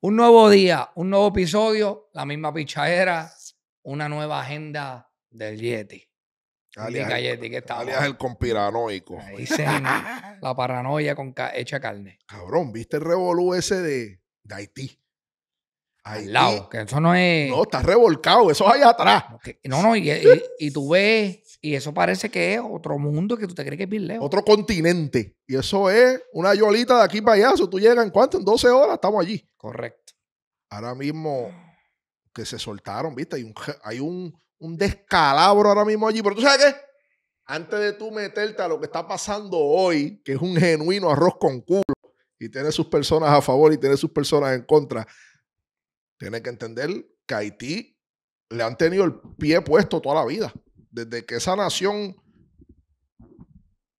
Un nuevo día, un nuevo episodio, la misma pichadera, una nueva agenda del Yeti. Alias, el, Yeti el conspiranoico. la paranoia con hecha carne. Cabrón, ¿viste el revolú ese de, Haití? Ahí. que eso no es. No, está revolcado, eso es allá atrás. No, no, y tú ves y eso parece que es otro mundo que tú te crees que es bien lejos. Otro continente. Y eso es una yolita de aquí para allá. tú llegas en cuánto, en 12 horas estamos allí. Correcto. Ahora mismo que se soltaron, ¿viste? Hay un, hay un, descalabro ahora mismo allí. Pero tú sabes qué? Antes de tú meterte a lo que está pasando hoy, que es un genuino arroz con culo, y tiene sus personas a favor y tiene sus personas en contra, tienes que entender que Haití le han tenido el pie puesto toda la vida desde que esa nación.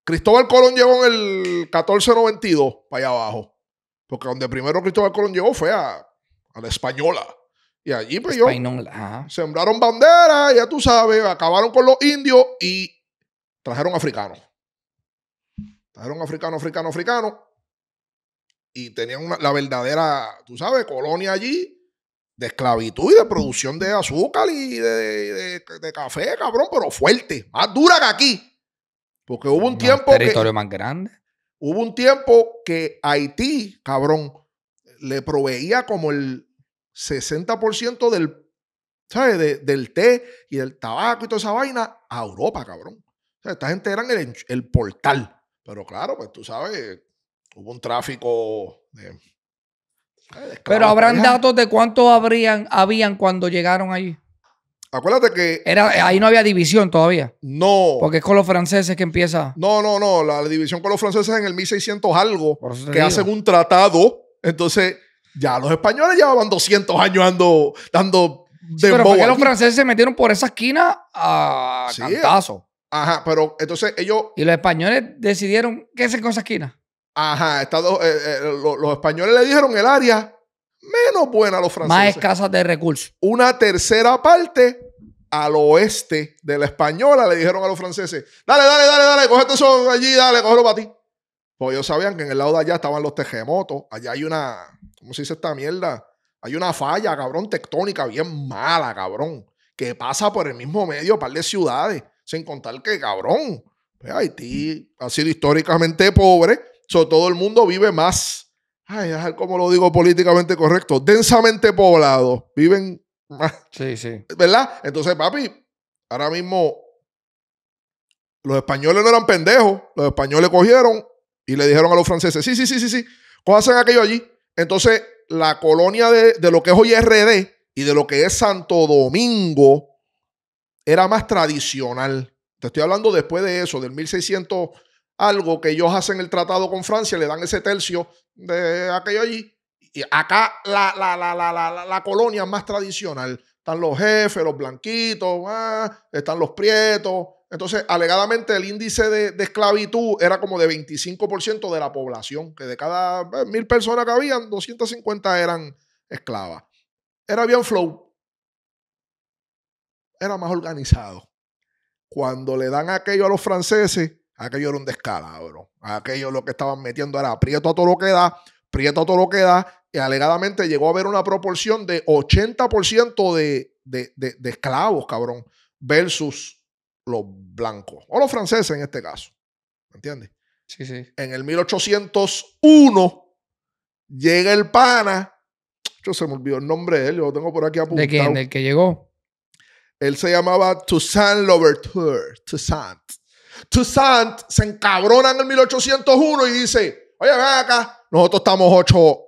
Cristóbal Colón llegó en el 1492 para allá abajo. Porque donde primero Cristóbal Colón llegó fue a, la española. Y allí, pues yo. Sembraron banderas, ya tú sabes, acabaron con los indios y trajeron africanos. Trajeron africanos, africanos, africanos. Y tenían la verdadera, tú sabes, colonia allí de esclavitud y de producción de azúcar y de, café, cabrón, pero fuerte, más dura que aquí. Porque hubo un tiempo. Territorio más grande. Hubo un tiempo que Haití, cabrón, le proveía como el 60% del, del té y del tabaco y toda esa vaina a Europa, cabrón. O sea, esta gente era el, el portal. Pero claro, pues tú sabes, hubo un tráfico de pero habrán datos de cuántos habrían, habían cuando llegaron allí. Acuérdate que. Era, eh, ahí no había división todavía. No. Porque es con los franceses que empieza. No, no, no. La, división con los franceses en el 1600 algo. Que hacen un tratado. Entonces, ya los españoles llevaban 200 años ando, dando. Sí, pero ¿por los franceses se metieron por esa esquina a sí, Ajá, pero entonces ellos. Y los españoles decidieron qué hacer con esa esquina. Ajá, eh, eh, los, españoles le dijeron el área menos buena a los franceses. Más escasa de recursos. Una tercera parte al oeste de la española le dijeron a los franceses, dale, dale, dale, dale, cógete eso allí, dale, cógelo para ti. Pues ellos sabían que en el lado de allá estaban los terremotos, allá hay una, ¿cómo se dice esta mierda? Hay una falla, cabrón, tectónica bien mala, cabrón, que pasa por el mismo medio, par de ciudades, sin contar que, cabrón, pues, Haití ha sido históricamente pobre, todo el mundo vive más, ay, como lo digo políticamente correcto, densamente poblado. Viven más. Sí, sí. ¿Verdad? Entonces, papi, ahora mismo los españoles no eran pendejos. Los españoles cogieron y le dijeron a los franceses, sí, sí, sí, sí, sí, hacen aquello allí. Entonces, la colonia de, de lo que es hoy RD y de lo que es Santo Domingo era más tradicional. Te estoy hablando después de eso, del 1600 algo que ellos hacen el tratado con Francia, le dan ese tercio de aquello allí. Y acá la, colonia más tradicional. Están los jefes, los blanquitos, ah, están los prietos. Entonces, alegadamente el índice de, de esclavitud era como de 25% de la población, que de cada eh, mil personas que habían, 250 eran esclavas. Era bien flow. Era más organizado. Cuando le dan aquello a los franceses, Aquello era un descalabro. Aquello lo que estaban metiendo era aprieto a todo lo que da, prieto a todo lo que da. Y alegadamente llegó a haber una proporción de 80% de, esclavos, cabrón, versus los blancos. O los franceses en este caso. ¿Me entiendes? Sí, sí. En el 1801 llega el pana. Yo se me olvidó el nombre de él, yo lo tengo por aquí apuntado. ¿De quién? ¿Del que llegó? Él se llamaba Toussaint Louverture. Toussaint. Toussaint se encabrona en el 1801 y dice, oye, ven acá, nosotros estamos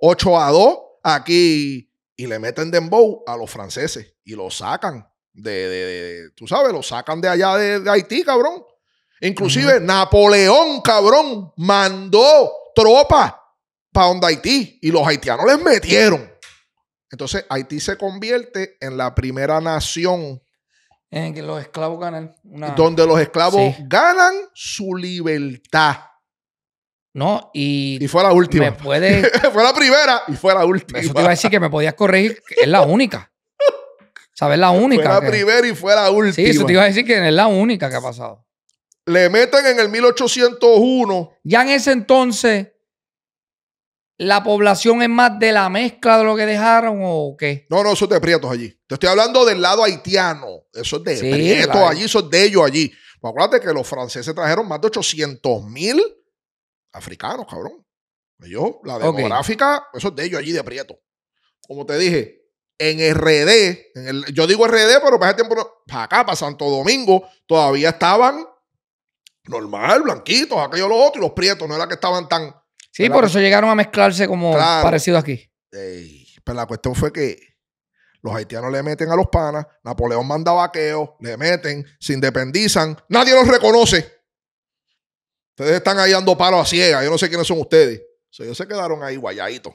8, a 2 aquí y le meten dembow a los franceses y lo sacan de, tú sabes, lo sacan de allá de, Haití, cabrón. Inclusive Napoleón, cabrón, mandó tropas para donde Haití y los haitianos les metieron. Entonces Haití se convierte en la primera nación en que los esclavos ganan. Donde los esclavos ganan su libertad. No, y. Y fue la última. fue la primera y fue la última. Eso te iba a decir que me podías corregir, es la única. ¿Sabes? La única. Fue la primera y fue la última. Sí, eso te iba a decir que es la única que ha pasado. Le meten en el 1801. Ya en ese entonces ¿La población es más de la mezcla de lo que dejaron o qué? No, no, eso es de prietos allí. Te estoy hablando del lado haitiano. Eso es de sí, prietos allí, eso es de ellos allí. Pues acuérdate que los franceses trajeron más de 800 mil africanos, cabrón. Yo la demográfica, eso es de ellos allí de prietos. Como te dije, en RD, yo digo RD, pero para, ese tiempo, para acá, para Santo Domingo, todavía estaban normal, blanquitos, aquellos los otros, y los prietos no era que estaban tan Sí, por eso llegaron a mezclarse como parecido aquí. pero la cuestión fue que los haitianos le meten a los panas, Napoleón manda vaqueo, le meten, se independizan, nadie los reconoce. Ustedes están ahí dando palo a ciegas, yo no sé quiénes son ustedes. O ellos se quedaron ahí guayaditos.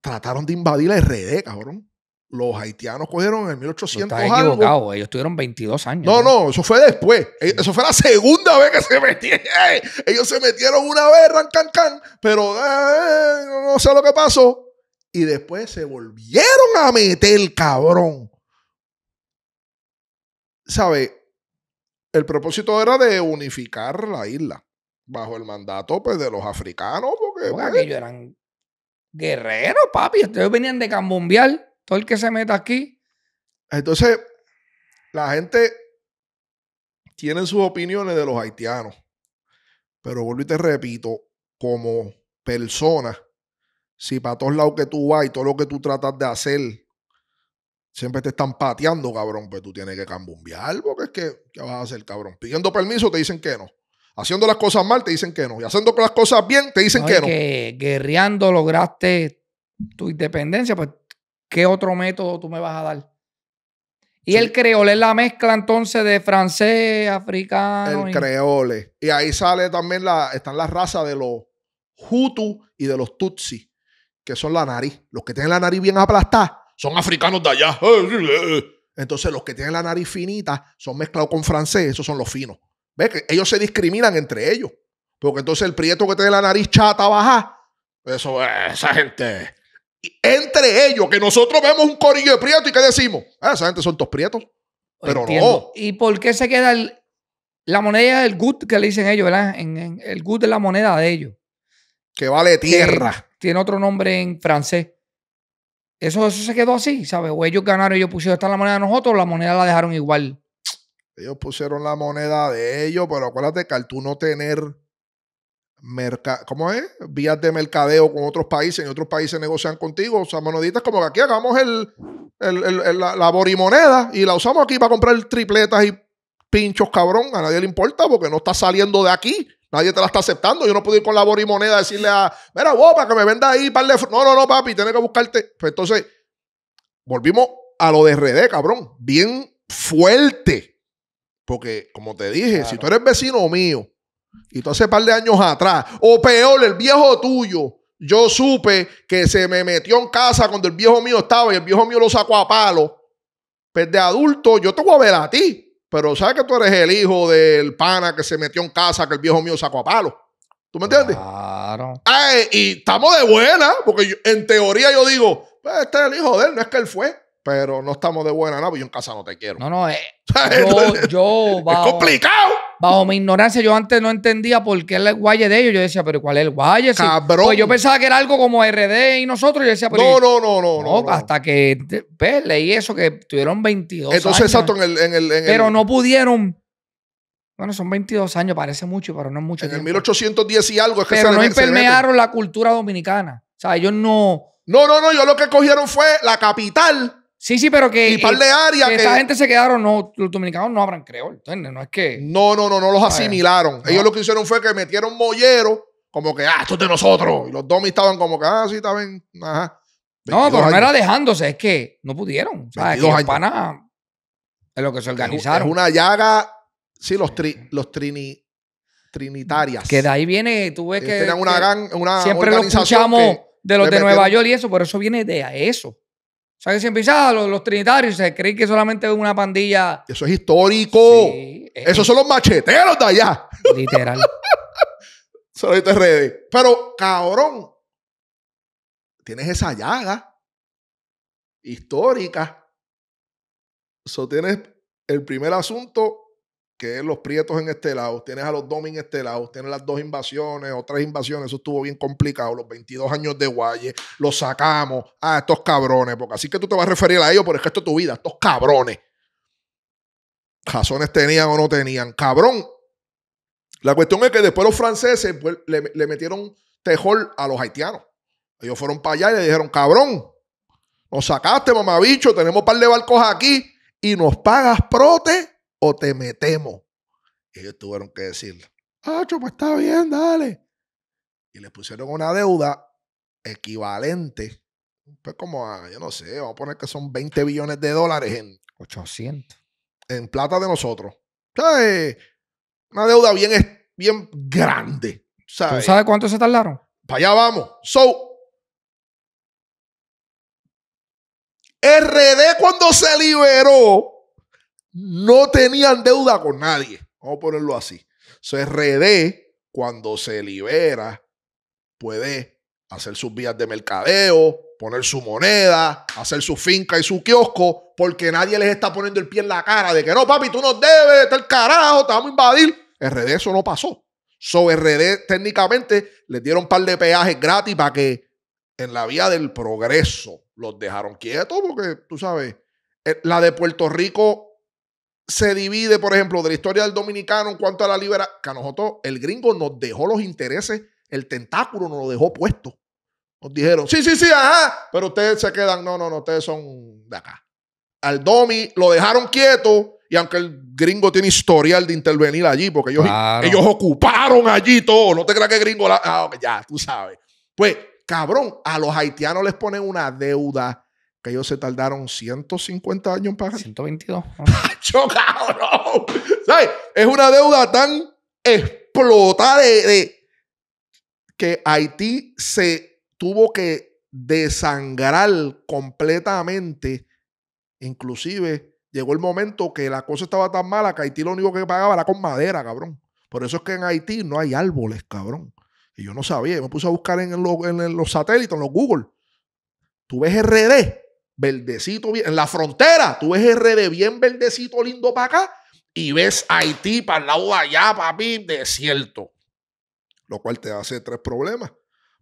Trataron de invadir la RD, cabrón los haitianos cogieron en 1800 Estás equivocado, ellos tuvieron 22 años. No, no, eso fue después. E, eso fue la segunda vez que se metieron. Ellos se metieron una vez, rancan can, pero eh, eh, no sé lo que pasó. Y después se volvieron a meter, cabrón. ¿Sabes? El propósito era de unificar la isla bajo el mandato pues, de los africanos. Porque, pues, ellos eran guerreros, papi. Ustedes venían de cambombiar el que se meta aquí. Entonces, la gente tiene sus opiniones de los haitianos. Pero vuelvo y te repito, como persona, si para todos lados que tú vas y todo lo que tú tratas de hacer, siempre te están pateando, cabrón, pues tú tienes que cambumbear porque es que, ¿qué vas a hacer, cabrón? Pidiendo permiso te dicen que no. Haciendo las cosas mal te dicen que no. Y haciendo las cosas bien te dicen que no. Que guerreando lograste tu independencia, pues ¿qué otro método tú me vas a dar? Y el creole es la mezcla entonces de francés, africano. El creole. Y ahí sale también la, están las razas de los Hutu y de los Tutsi, que son la nariz. Los que tienen la nariz bien aplastada son africanos de allá. Entonces los que tienen la nariz finita son mezclados con francés, esos son los finos. ¿Ves? Que ellos se discriminan entre ellos. Porque entonces el prieto que tiene la nariz chata baja, eso, esa gente entre ellos, que nosotros vemos un corillo de prieto y que decimos, ah, esa gente son dos prietos. Pero no. ¿Y por qué se queda la moneda del good que le dicen ellos, ¿verdad? En, el gut de la moneda de ellos. Que vale tierra. tiene otro nombre en francés. Eso, eso se quedó así, ¿sabes? O ellos ganaron, ellos pusieron esta la moneda de nosotros, o la moneda la dejaron igual. Ellos pusieron la moneda de ellos, pero acuérdate que al tú no tener Merca ¿cómo es? Vías de mercadeo con otros países, y otros países negocian contigo, o sea, moneditas como que aquí hagamos el, el, la, borimoneda y la usamos aquí para comprar tripletas y pinchos, cabrón, a nadie le importa porque no está saliendo de aquí, nadie te la está aceptando, yo no puedo ir con la borimoneda a decirle a, mira, vos, para que me venda ahí, par de no, no, no, papi, tienes que buscarte. Pues entonces, volvimos a lo de RD, cabrón, bien fuerte, porque como te dije, si tú eres vecino mío, y todo hace par de años atrás. O peor, el viejo tuyo. Yo supe que se me metió en casa cuando el viejo mío estaba y el viejo mío lo sacó a palo. pero pues de adulto, yo te voy a ver a ti. Pero sabes que tú eres el hijo del pana que se metió en casa que el viejo mío sacó a palo. ¿Tú me entiendes? Claro. y estamos de buena, porque en teoría yo digo, pues, este es el hijo de él, no es que él fue, pero no estamos de buena nada, porque yo en casa no te quiero. No, no, eh, yo, yo, va es complicado bajo mi ignorancia, yo antes no entendía por qué el guaye de ellos. Yo decía, pero ¿cuál es el guaye? Cabrón. Pues yo pensaba que era algo como RD y nosotros. Yo decía, pero. No, no, no, no. no, hasta que pues, leí eso, que tuvieron 22 Entonces, exacto, en el. pero no pudieron. Bueno, son 22 años, parece mucho, pero no es mucho. En el 1810 y algo es que Pero se no impermearon la cultura dominicana. O sea, ellos no. No, no, no, yo lo que cogieron fue la capital Sí, sí, pero que. Y par eh, de áreas esta gente se quedaron, no, los dominicanos no habrán creol, No es que. No, no, no, no los asimilaron. Ellos lo que hicieron fue que metieron Mollero, como que, ah, esto es de nosotros. Y los domis estaban como que, ah, sí, también. Ajá. No, pero no era alejándose. es que no pudieron. O sea, los es en lo que se organizaron. Es una llaga, sí, los, tri, eh. los trinitarias. Que de ahí viene, tú ves eh, que. una, siempre lo escuchamos de los de Nueva York y eso, por eso viene de a eso sea, que siempre los, trinitarios se creen que solamente es una pandilla. Eso es histórico. Eso son los macheteros de allá. Literal. Solito redes. Pero, cabrón, tienes esa llaga histórica. Eso tienes el primer asunto que es los prietos en este lado, tienes a los domin en este lado, tienes las dos invasiones otras invasiones, eso estuvo bien complicado, los 22 años de Guaye, los sacamos a ah, estos cabrones, porque así que tú te vas a referir a ellos es que esto es tu vida, estos cabrones. Razones tenían o no tenían, cabrón. La cuestión es que después los franceses le, metieron tejol a los haitianos. Ellos fueron para allá y le dijeron, cabrón, nos sacaste, mamabicho, tenemos un par de barcos aquí y nos pagas prote o te metemos. ellos tuvieron que decir, ah, pues está bien, dale. Y les pusieron una deuda equivalente, pues como a, yo no sé, vamos a poner que son 20 billones de dólares en... 800. En plata de nosotros. Una deuda bien, bien grande. ¿Tú sabes cuánto se tardaron? Para allá vamos. So, RD cuando se liberó, no tenían deuda con nadie. Vamos a ponerlo así. So, RD, cuando se libera, puede hacer sus vías de mercadeo, poner su moneda, hacer su finca y su kiosco, porque nadie les está poniendo el pie en la cara de que no, papi, tú nos debes, está el carajo, te vamos a invadir. RD eso no pasó. So, RD técnicamente les dieron un par de peajes gratis para que en la vía del progreso los dejaron quietos, porque tú sabes, eh, la de Puerto Rico se divide, por ejemplo, de la historia del dominicano en cuanto a la liberación. Que a nosotros, el gringo nos dejó los intereses, el tentáculo nos lo dejó puesto. Nos dijeron, sí, sí, sí, ajá, pero ustedes se quedan, no, no, no, ustedes son de acá. Al Domi lo dejaron quieto y aunque el gringo tiene historial de intervenir allí, porque ellos, ellos ocuparon allí todo, no te creas que el gringo, la, ah, ya, tú sabes. Pues, cabrón, a los haitianos les ponen una deuda que ellos se tardaron 150 años en pagar. 122. ¡Pacho, cabrón! ¿Sabes? Es una deuda tan explotada de, que Haití se tuvo que desangrar completamente. Inclusive llegó el momento que la cosa estaba tan mala que Haití lo único que pagaba era con madera, cabrón. Por eso es que en Haití no hay árboles, cabrón. Y yo no sabía. me puse a buscar en, los, en los satélites, en los Google. Tú ves RD verdecito, en la frontera, tú ves de bien verdecito, lindo para acá, y ves Haití para el lado de allá, papi, desierto. Lo cual te hace tres problemas.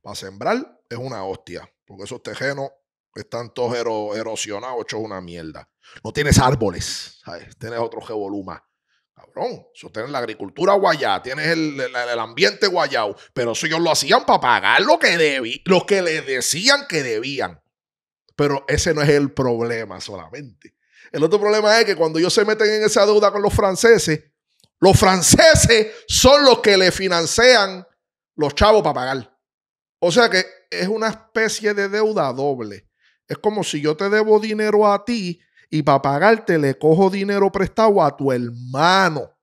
Para sembrar es una hostia, porque esos tejenos están todos ero, erosionados, hechos una mierda. No tienes árboles, tienes otro gevoluma. Cabrón, eso tienes la agricultura guayá, tienes el, ambiente guayao, pero eso ellos lo hacían para pagar lo que, debí, lo que les decían que debían. Pero ese no es el problema solamente. El otro problema es que cuando ellos se meten en esa deuda con los franceses, los franceses son los que le financian los chavos para pagar. O sea que es una especie de deuda doble. Es como si yo te debo dinero a ti y para pagarte le cojo dinero prestado a tu hermano.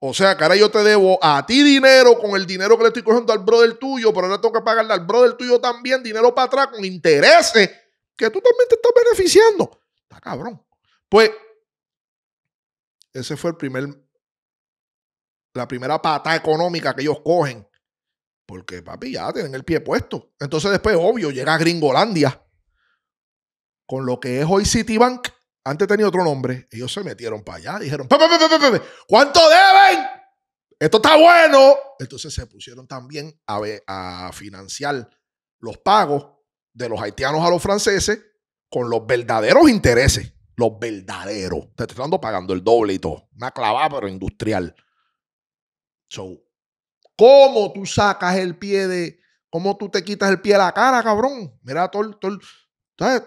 O sea que ahora yo te debo a ti dinero con el dinero que le estoy cogiendo al brother tuyo, pero ahora tengo que pagarle al brother tuyo también dinero para atrás con intereses que tú también te estás beneficiando. Está cabrón. Pues, ese fue el primer, la primera pata económica que ellos cogen. Porque, papi, ya tienen el pie puesto. Entonces, después, obvio, llega Gringolandia. Con lo que es hoy Citibank, antes tenía otro nombre. Ellos se metieron para allá. Dijeron, ¿cuánto deben? Esto está bueno. Entonces se pusieron también a, a financiar los pagos de los haitianos a los franceses con los verdaderos intereses, los verdaderos. Te están pagando el doble y todo. Una clavada, pero industrial. ¿cómo tú sacas el pie de. ¿Cómo tú te quitas el pie de la cara, cabrón? Mira todo, todo ¿sabes?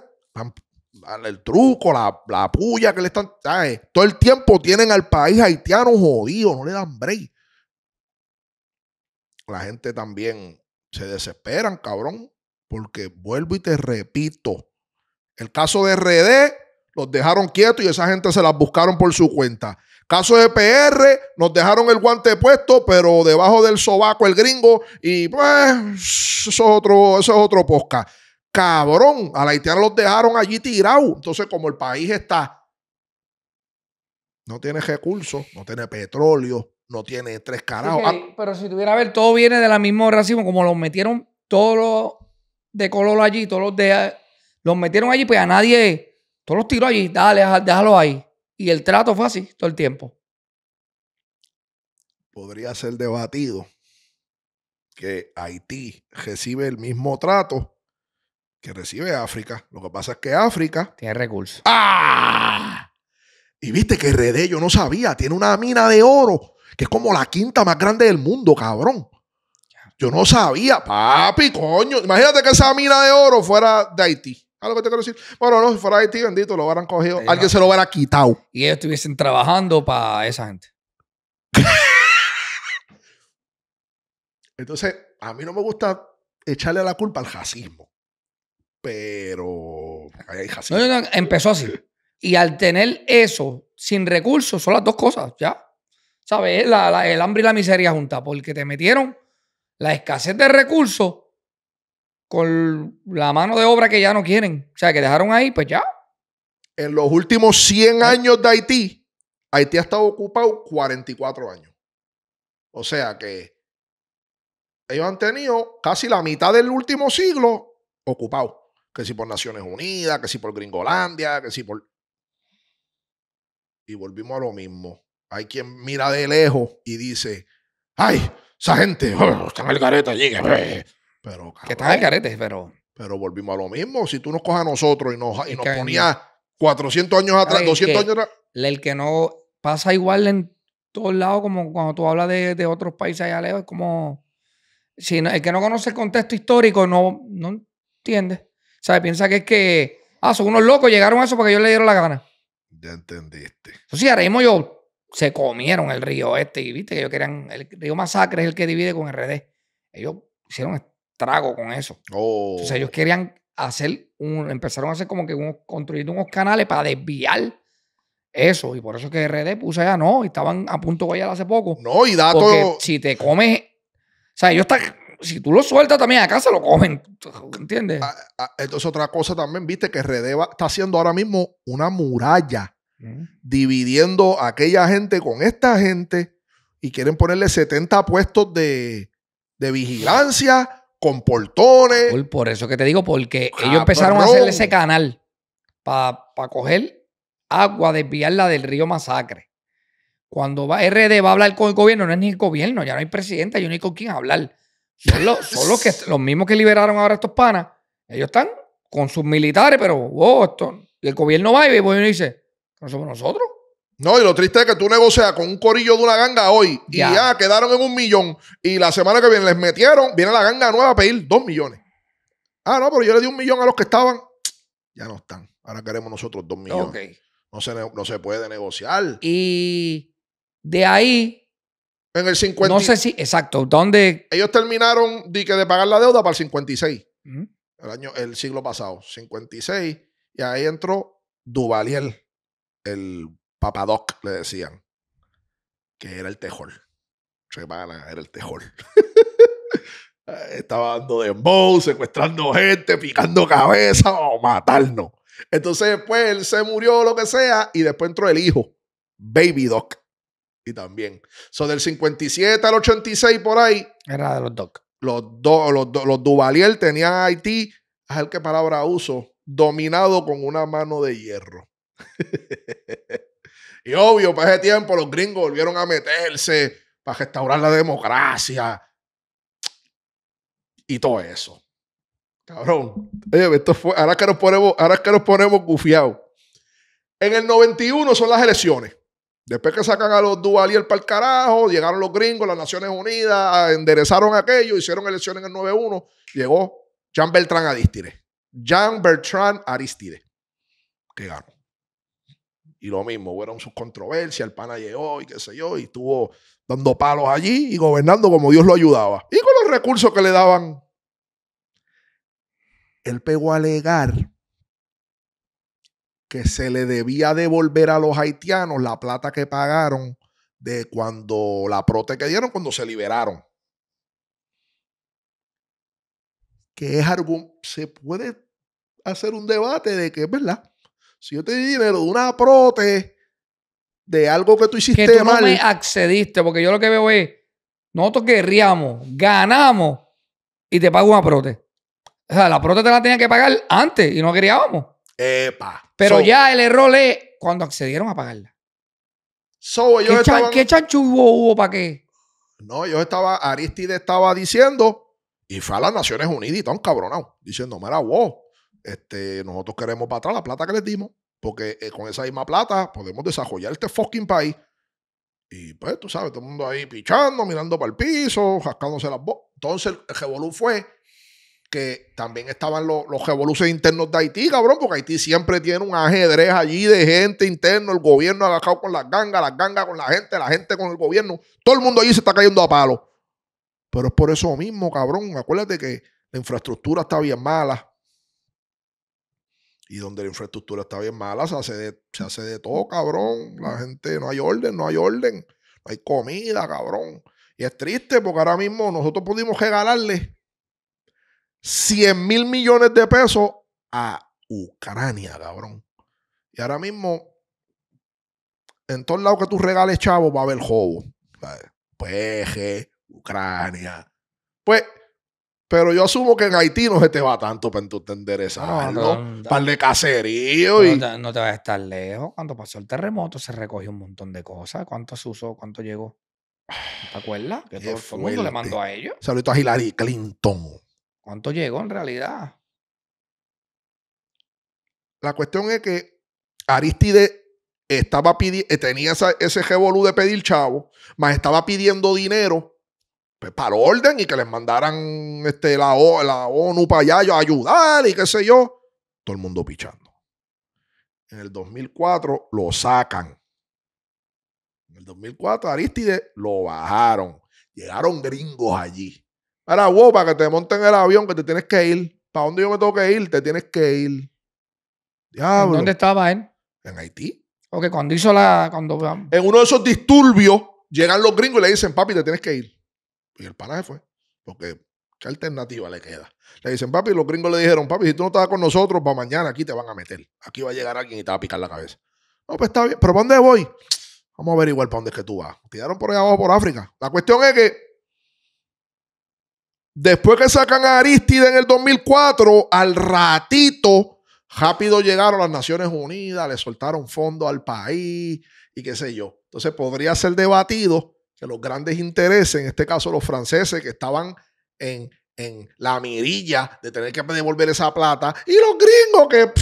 el truco, la, la, puya que le están. ¿sabes? Todo el tiempo tienen al país haitiano jodido, no le dan break. La gente también se desesperan, cabrón. Porque vuelvo y te repito, el caso de RD los dejaron quietos y esa gente se las buscaron por su cuenta. Caso de PR, nos dejaron el guante puesto, pero debajo del sobaco el gringo y pues eso es otro, eso es otro posca. Cabrón, a la haitiana los dejaron allí tirados. Entonces, como el país está, no tiene recursos, no tiene petróleo, no tiene tres carajos. Ah pero si tuviera a ver, todo viene de la misma racismo, como los metieron todos los de color allí, todos los de, los metieron allí, pues a nadie, todos los tiró allí, dale, déjalo ahí. Y el trato fue así todo el tiempo. Podría ser debatido que Haití recibe el mismo trato que recibe África. Lo que pasa es que África... Tiene recursos. ¡Ah! Y viste que Redé yo no sabía, tiene una mina de oro que es como la quinta más grande del mundo, cabrón. Yo no sabía, papi, coño. Imagínate que esa mina de oro fuera de Haití. ¿A lo que te quiero decir? Bueno, no, si fuera de Haití, bendito, lo hubieran cogido. Alguien se lo hubiera quitado. Y ellos estuviesen trabajando para esa gente. Entonces, a mí no me gusta echarle la culpa al racismo. Pero no, empezó así. Y al tener eso sin recursos, son las dos cosas, ya. ¿Sabes? el hambre y la miseria juntas, porque te metieron la escasez de recursos con la mano de obra que ya no quieren. O sea, que dejaron ahí, pues ya. En los últimos 100 eh. años de Haití, Haití ha estado ocupado 44 años. O sea que ellos han tenido casi la mitad del último siglo ocupado. Que si por Naciones Unidas, que si por Gringolandia, que si por... Y volvimos a lo mismo. Hay quien mira de lejos y dice, ay, esa gente, oh, en el carete allí. Que, pero, que están el pero. Pero volvimos a lo mismo. Si tú nos coges a nosotros y nos, ponías 400 años atrás, 200 años atrás. El que no pasa igual en todos lados, como cuando tú hablas de, otros países allá lejos, es como. Si el que no conoce el contexto histórico no, entiende. O sea, piensa que es que. Ah, son unos locos, llegaron a eso porque ellos le dieron la gana. Ya entendiste. Entonces, ahora mismo yo se comieron el río este y viste que ellos querían, el río Masacre es el que divide con RD. Ellos hicieron estrago con eso. o Entonces ellos oh. querían hacer, un, empezaron a hacer como que Construir construyendo unos canales para desviar eso. Y por eso que RD puso allá, no, y estaban a punto de allá hace poco. No, y dato. Porque si te comes, o sea, ellos están si tú lo sueltas también acá se lo comen, ¿entiendes? Ah, ah, entonces otra cosa también, viste que RD está haciendo ahora mismo una muralla dividiendo aquella gente con esta gente y quieren ponerle 70 puestos de, de vigilancia con portones. Por, eso que te digo, porque ellos empezaron a hacerle ese canal para coger agua, desviarla del río Masacre. Cuando va, RD va a hablar con el gobierno, no es ni el gobierno, ya no hay presidente yo no hay con quién hablar. Son los, que, los mismos que liberaron ahora estos panas. Ellos están con sus militares, pero wow, el gobierno va y, y dice: no somos nosotros. No, y lo triste es que tú negocias con un corillo de una ganga hoy y ya. quedaron en un millón y la semana que viene les metieron, viene la ganga nueva a pedir dos millones. Ah, no, pero yo le di un millón a los que estaban. Ya no están. Ahora queremos nosotros dos millones. No, se, no se puede negociar. Y de ahí... En el 50... No sé si... Exacto. ¿Dónde...? Ellos terminaron de, de pagar la deuda para el 56. El, año, el siglo pasado. 56. Y ahí entró Duvalier el papadoc, le decían, que era el tejol. Chepana era el tejol. Ah, estaba dando dembow, secuestrando gente, picando cabeza o matarnos. Entonces después él se murió, lo que sea, y después entró el hijo, Baby Doc. Y también. Son del 57 al 86 por ahí. Era de los Doc. Los, dos los, los Duvalier tenían Haití, a ver qué palabra uso, dominado con una mano de hierro. y obvio, para ese tiempo los gringos volvieron a meterse para restaurar la democracia y todo eso. Cabrón. ahora que nos ponemos, ahora que nos ponemos gufiados. En el 91 son las elecciones. Después que sacan a los Duvalier para el carajo, llegaron los gringos, las Naciones Unidas, enderezaron aquello, hicieron elecciones en el 91, llegó Jean Bertrand Aristide. Jean Bertrand Aristide, que ganó. Y lo mismo, fueron sus controversias, el pana llegó y qué sé yo, y estuvo dando palos allí y gobernando como Dios lo ayudaba. Y con los recursos que le daban. Él pegó a alegar que se le debía devolver a los haitianos la plata que pagaron de cuando la prote que dieron cuando se liberaron. Que es algún, se puede hacer un debate de que es verdad. Si yo te di dinero de una prote de algo que tú hiciste que tú No me accediste, porque yo lo que veo es, nosotros querríamos, ganamos y te pago una prote. O sea, la prote te la tenía que pagar antes y no queríamos. Epa. Pero ya el error es cuando accedieron a pagarla. ¿Qué, estaban... hubo, para qué? No, yo estaba, Aristide estaba diciendo, y fue a las Naciones Unidas y un cabronado, diciendo, mira, wow, este, nosotros queremos para atrás la plata que les dimos, porque eh, con esa misma plata podemos desarrollar este fucking país. Y pues, tú sabes, todo el mundo ahí pichando, mirando para el piso, jascándose las bocas. Entonces, el revolú fue que también estaban los, los internos de Haití, cabrón, porque Haití siempre tiene un ajedrez allí de gente interna el gobierno agachado con las gangas, las gangas con la gente, la gente con el gobierno. Todo el mundo allí se está cayendo a palo. Pero es por eso mismo, cabrón. Acuérdate que la infraestructura está bien mala, y donde la infraestructura está bien mala, se hace, de, de todo, cabrón. La gente, no hay orden, no hay orden, no hay comida, cabrón. Y es triste porque ahora mismo nosotros pudimos regalarle 100 mil millones de pesos a Ucrania, cabrón. Y ahora mismo, en todos lados que tú regales, chavo, va a haber juego. Ucrania. Pues pero yo asumo que en Haití no se te va tanto para entender esa, ¿no? de caserío No te, vas a estar lejos. Cuando pasó el terremoto se recogió un montón de cosas. ¿Cuánto usó? ¿Cuánto llegó? ¿Te acuerdas? Que todo, el mundo le mandó a ellos. Saludos a Hillary Clinton. ¿Cuánto llegó en realidad? La cuestión es que Aristide estaba eh, tenía ese revolú de pedir chavo, más estaba pidiendo dinero pues, para orden y que les mandaran este, la, ONU para allá a ayudar y qué sé yo. Todo el mundo pichando. En el 2004 lo sacan. En el 2004 Aristide lo bajaron. Llegaron gringos allí. Era para que te monten el avión, que te tienes que ir. ¿Para dónde yo me tengo que ir? Te tienes que ir. ¿Dónde estaba él? En Haití. Porque cuando hizo la. Cuando... En uno de esos disturbios, llegan los gringos y le dicen, papi, te tienes que ir. Y el paraje fue. Porque, ¿qué alternativa le queda? Le dicen, papi, los gringos le dijeron, papi, si tú no estás con nosotros, para mañana aquí te van a meter. Aquí va a llegar alguien y te va a picar la cabeza. No, pues está bien, pero ¿para dónde voy? Vamos a averiguar para dónde es que tú vas. Tiraron por allá abajo, por África. La cuestión es que después que sacan a Aristide en el 2004, al ratito, rápido llegaron las Naciones Unidas, le soltaron fondos al país y qué sé yo. Entonces podría ser debatido que los grandes intereses, en este caso los franceses, que estaban en, la mirilla de tener que devolver esa plata, y los gringos que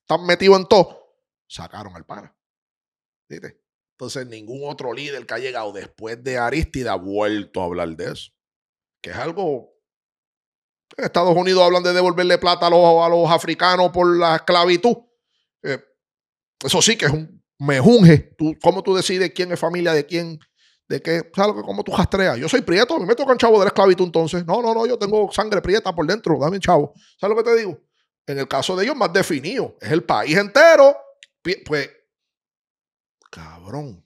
están metidos en todo, sacaron al pana. Entonces, ningún otro líder que ha llegado después de Aristida ha vuelto a hablar de eso. Que es algo. Estados Unidos hablan de devolverle plata a los, a los africanos por la esclavitud. Eh, eso sí que es un mejunje. Tú, ¿Cómo tú decides quién es familia de quién? de que, ¿sabes cómo tú rastreas? Yo soy prieto, me con chavo de la esclavitud entonces. No, no, no, yo tengo sangre prieta por dentro, dame chavo. ¿Sabes lo que te digo? En el caso de ellos, más definido, es el país entero. Pues, cabrón,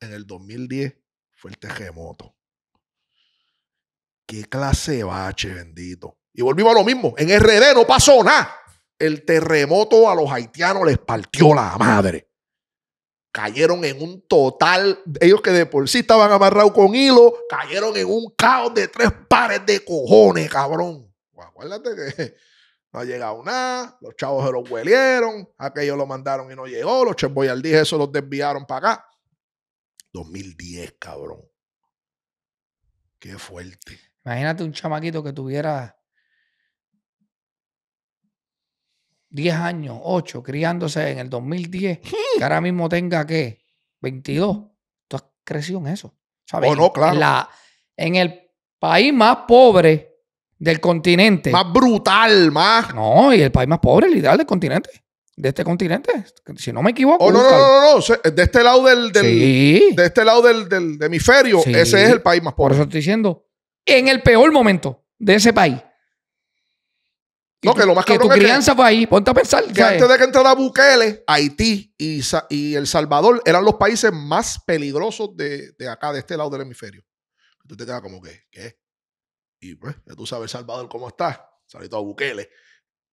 en el 2010 fue el terremoto. Qué clase de bache, bendito. Y volvimos a lo mismo. En RD no pasó nada. El terremoto a los haitianos les partió la madre cayeron en un total, ellos que de por sí estaban amarrados con hilo, cayeron en un caos de tres pares de cojones, cabrón. Pues acuérdate que no ha llegado nada, los chavos se los huelieron, aquellos lo mandaron y no llegó, los al eso los desviaron para acá. 2010, cabrón. Qué fuerte. Imagínate un chamaquito que tuviera 10 años, 8, criándose en el 2010, hmm. que ahora mismo tenga que 22, tú has crecido en eso. ¿sabes? Oh, en el país más pobre del continente. Más brutal, más. No, y el país más pobre, literal del continente. De este continente, si no me equivoco. Oh, no, no, no, no, De este lado del, de este lado del, hemisferio, ese es el país más pobre. Por eso estoy diciendo, en el peor momento de ese país no, que lo más que tu crianza fue ahí. Ponte a pensar. Que antes de que entrara Bukele, Haití y, El Salvador eran los países más peligrosos de, acá, de este lado del hemisferio. tú te quedas como que, ¿qué? Y pues, ya tú sabes El Salvador cómo está. Salito a Bukele.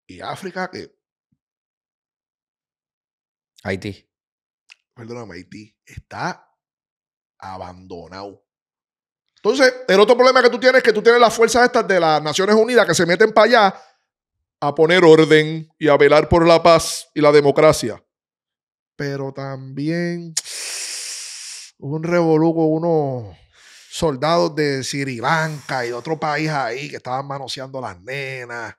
Y África, ¿qué? Haití. Perdóname, Haití está abandonado. Entonces, el otro problema que tú tienes es que tú tienes las fuerzas estas de las Naciones Unidas que se meten para allá a poner orden y a velar por la paz y la democracia. Pero también un revolú con unos soldados de Sri Lanka y de otro país ahí que estaban manoseando las nenas.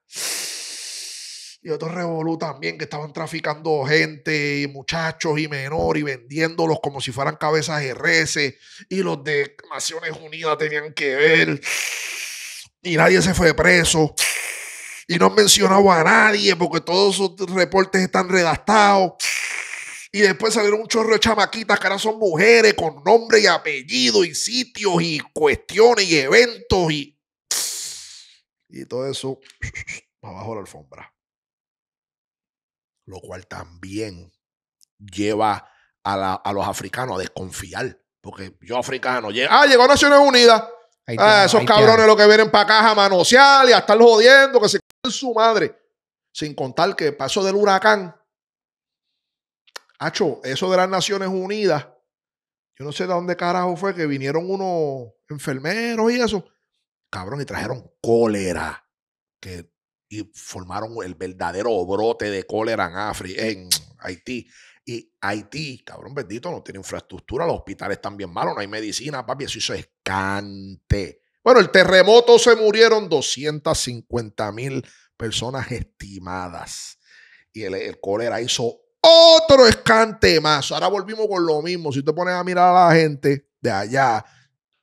Y otro revolú también que estaban traficando gente y muchachos y menores y vendiéndolos como si fueran cabezas de RS. Y los de Naciones Unidas tenían que ver. Y nadie se fue preso y no han mencionado a nadie porque todos sus reportes están redactados. Y después salieron un chorro de chamaquitas que ahora son mujeres con nombre y apellido y sitios y cuestiones y eventos y, y todo eso abajo de la alfombra. Lo cual también lleva a, los africanos a desconfiar. Porque yo africano, llega ah, llegó a Naciones Unidas. ah, esos cabrones los que vienen para acá a manosear y a estar jodiendo, que se su madre. Sin contar que pasó del huracán. Hacho, eso de las Naciones Unidas. Yo no sé de dónde carajo fue que vinieron unos enfermeros y eso. Cabrón, y trajeron cólera. Que, y formaron el verdadero brote de cólera en, en Haití. Y Haití, cabrón bendito, no tiene infraestructura, los hospitales están bien malos, no hay medicina, papi, eso hizo escante. Bueno, el terremoto se murieron 250 mil personas estimadas. Y el, cólera hizo otro escante más. Ahora volvimos con lo mismo. Si te pones a mirar a la gente de allá,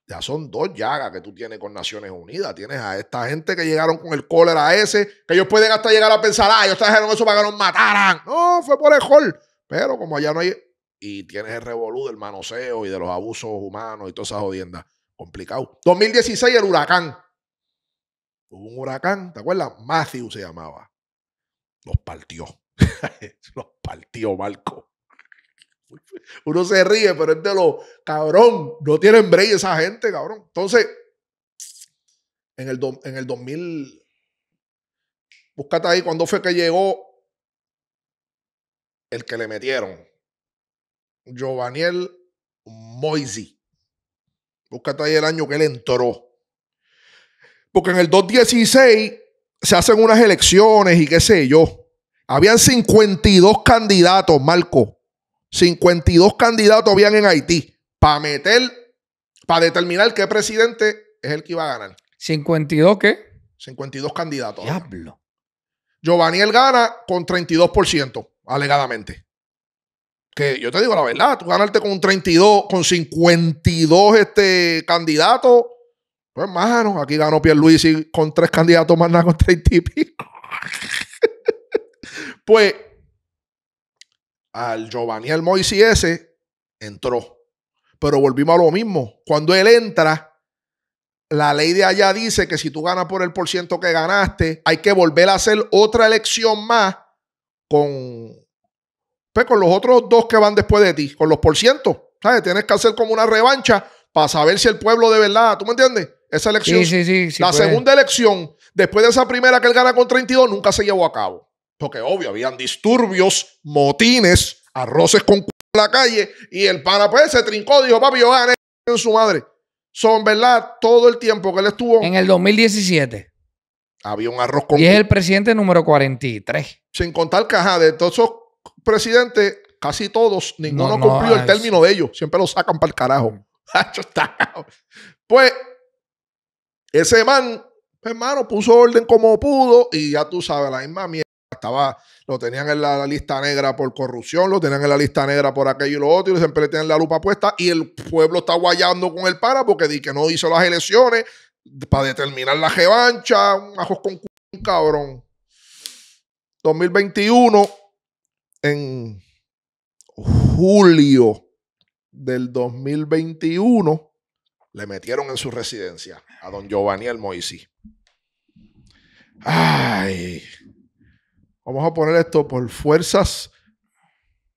ya son dos llagas que tú tienes con Naciones Unidas. Tienes a esta gente que llegaron con el cólera ese, que ellos pueden hasta llegar a pensar, ah, ellos trajeron eso para que nos mataran. No, fue por el cólera. Pero como allá no hay... Y tienes el revolú del manoseo y de los abusos humanos y todas esas jodiendas complicado. 2016, el huracán. Hubo un huracán, ¿te acuerdas? Matthew se llamaba. Los partió. los partió, Marco. Uno se ríe, pero es de los cabrón. No tienen break esa gente, cabrón. Entonces, en el, en el 2000, búscate ahí cuando fue que llegó el que le metieron. Jovaniel Moisi. Búscate ahí el año que él entró. Porque en el 2016 se hacen unas elecciones y qué sé yo. Habían 52 candidatos, Marco. 52 candidatos habían en Haití para meter, para determinar qué presidente es el que iba a ganar. ¿52 qué? 52 candidatos. Diablo. Giovanni él gana con 32%, alegadamente que yo te digo la verdad, tú ganarte con un 32, con 52 este, candidatos, pues hermano, aquí ganó Pierluisi con tres candidatos más nada con 30 y pico. pues al Giovanni el Moisés entró. Pero volvimos a lo mismo. Cuando él entra, la ley de allá dice que si tú ganas por el por que ganaste, hay que volver a hacer otra elección más con pues, con los otros dos que van después de ti, con los por ¿Sabes? Tienes que hacer como una revancha para saber si el pueblo de verdad, ¿tú me entiendes? Esa elección. Sí, sí, sí, la pues. segunda elección, después de esa primera que él gana con 32, nunca se llevó a cabo. Porque obvio, habían disturbios, motines, arroces con la calle y el pana pues se trincó, dijo, papi, yo gané en su madre. Son, ¿verdad? Todo el tiempo que él estuvo. En el 2017. Había un arroz con. Y es el presidente número 43. Sin contar caja de todos esos presidente casi todos, ninguno cumplió el ah, término de ellos. Siempre lo sacan para el carajo. pues, ese man, pues, hermano, puso orden como pudo y ya tú sabes, la misma mierda. Estaba, lo tenían en la, lista negra por corrupción, lo tenían en la lista negra por aquello y lo otro, y siempre le tienen la lupa puesta. Y el pueblo está guayando con el para porque di que no hizo las elecciones para determinar la revancha, un ajos con un cabrón. 2021 en julio del 2021 le metieron en su residencia a don Giovanni Almoisi. Ay, vamos a poner esto por fuerzas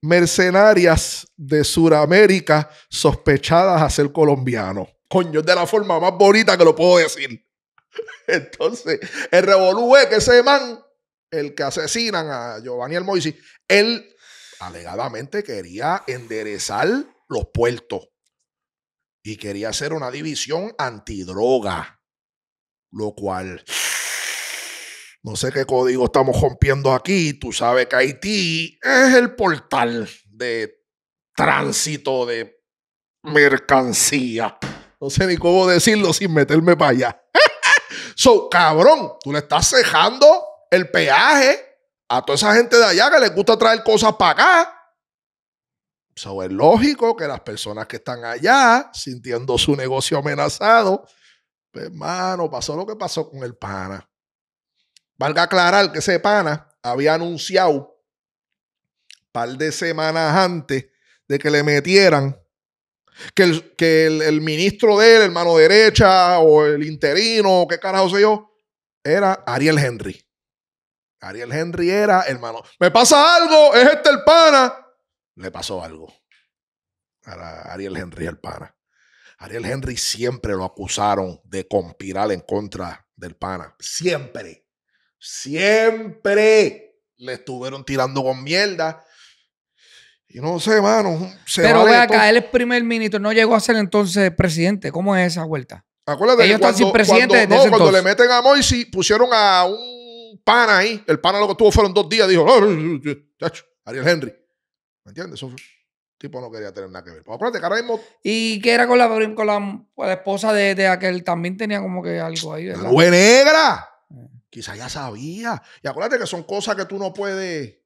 mercenarias de Sudamérica sospechadas a ser colombianos. Coño, es de la forma más bonita que lo puedo decir. Entonces, el revolúe que ese man, el que asesinan a Giovanni Almoisi, él alegadamente quería enderezar los puertos y quería hacer una división antidroga, lo cual no sé qué código estamos rompiendo aquí. Tú sabes que Haití es el portal de tránsito de mercancía. No sé ni cómo decirlo sin meterme para allá. so, cabrón, tú le estás cejando el peaje a toda esa gente de allá que les gusta traer cosas para acá. Eso es lógico que las personas que están allá sintiendo su negocio amenazado, pues, hermano, pasó lo que pasó con el pana. Valga aclarar que ese pana había anunciado un par de semanas antes de que le metieran que el, que el, ministro de él, el mano derecha o el interino, o qué carajo sé yo, era Ariel Henry. Ariel Henry era, hermano, me pasa algo, es este el pana. Le pasó algo. A Ariel Henry el pana. Ariel Henry siempre lo acusaron de conspirar en contra del pana. Siempre. Siempre le estuvieron tirando con mierda. Y no sé, hermano. Pero vale acá, él es primer ministro, no llegó a ser entonces presidente. ¿Cómo es esa vuelta? Acuérdate Ellos que cuando, sin presidente cuando le meten a Moisés, pusieron a un pana ahí. El pana lo que tuvo fueron dos días. Dijo, Ariel Henry. ¿Me entiendes? El tipo no quería tener nada que ver. ¿Y qué era con la, con la, esposa de, de, aquel? También tenía como que algo ahí. ¿verdad? ¡Lue negra! Eh. Quizás ya sabía. Y acuérdate que son cosas que tú no puedes.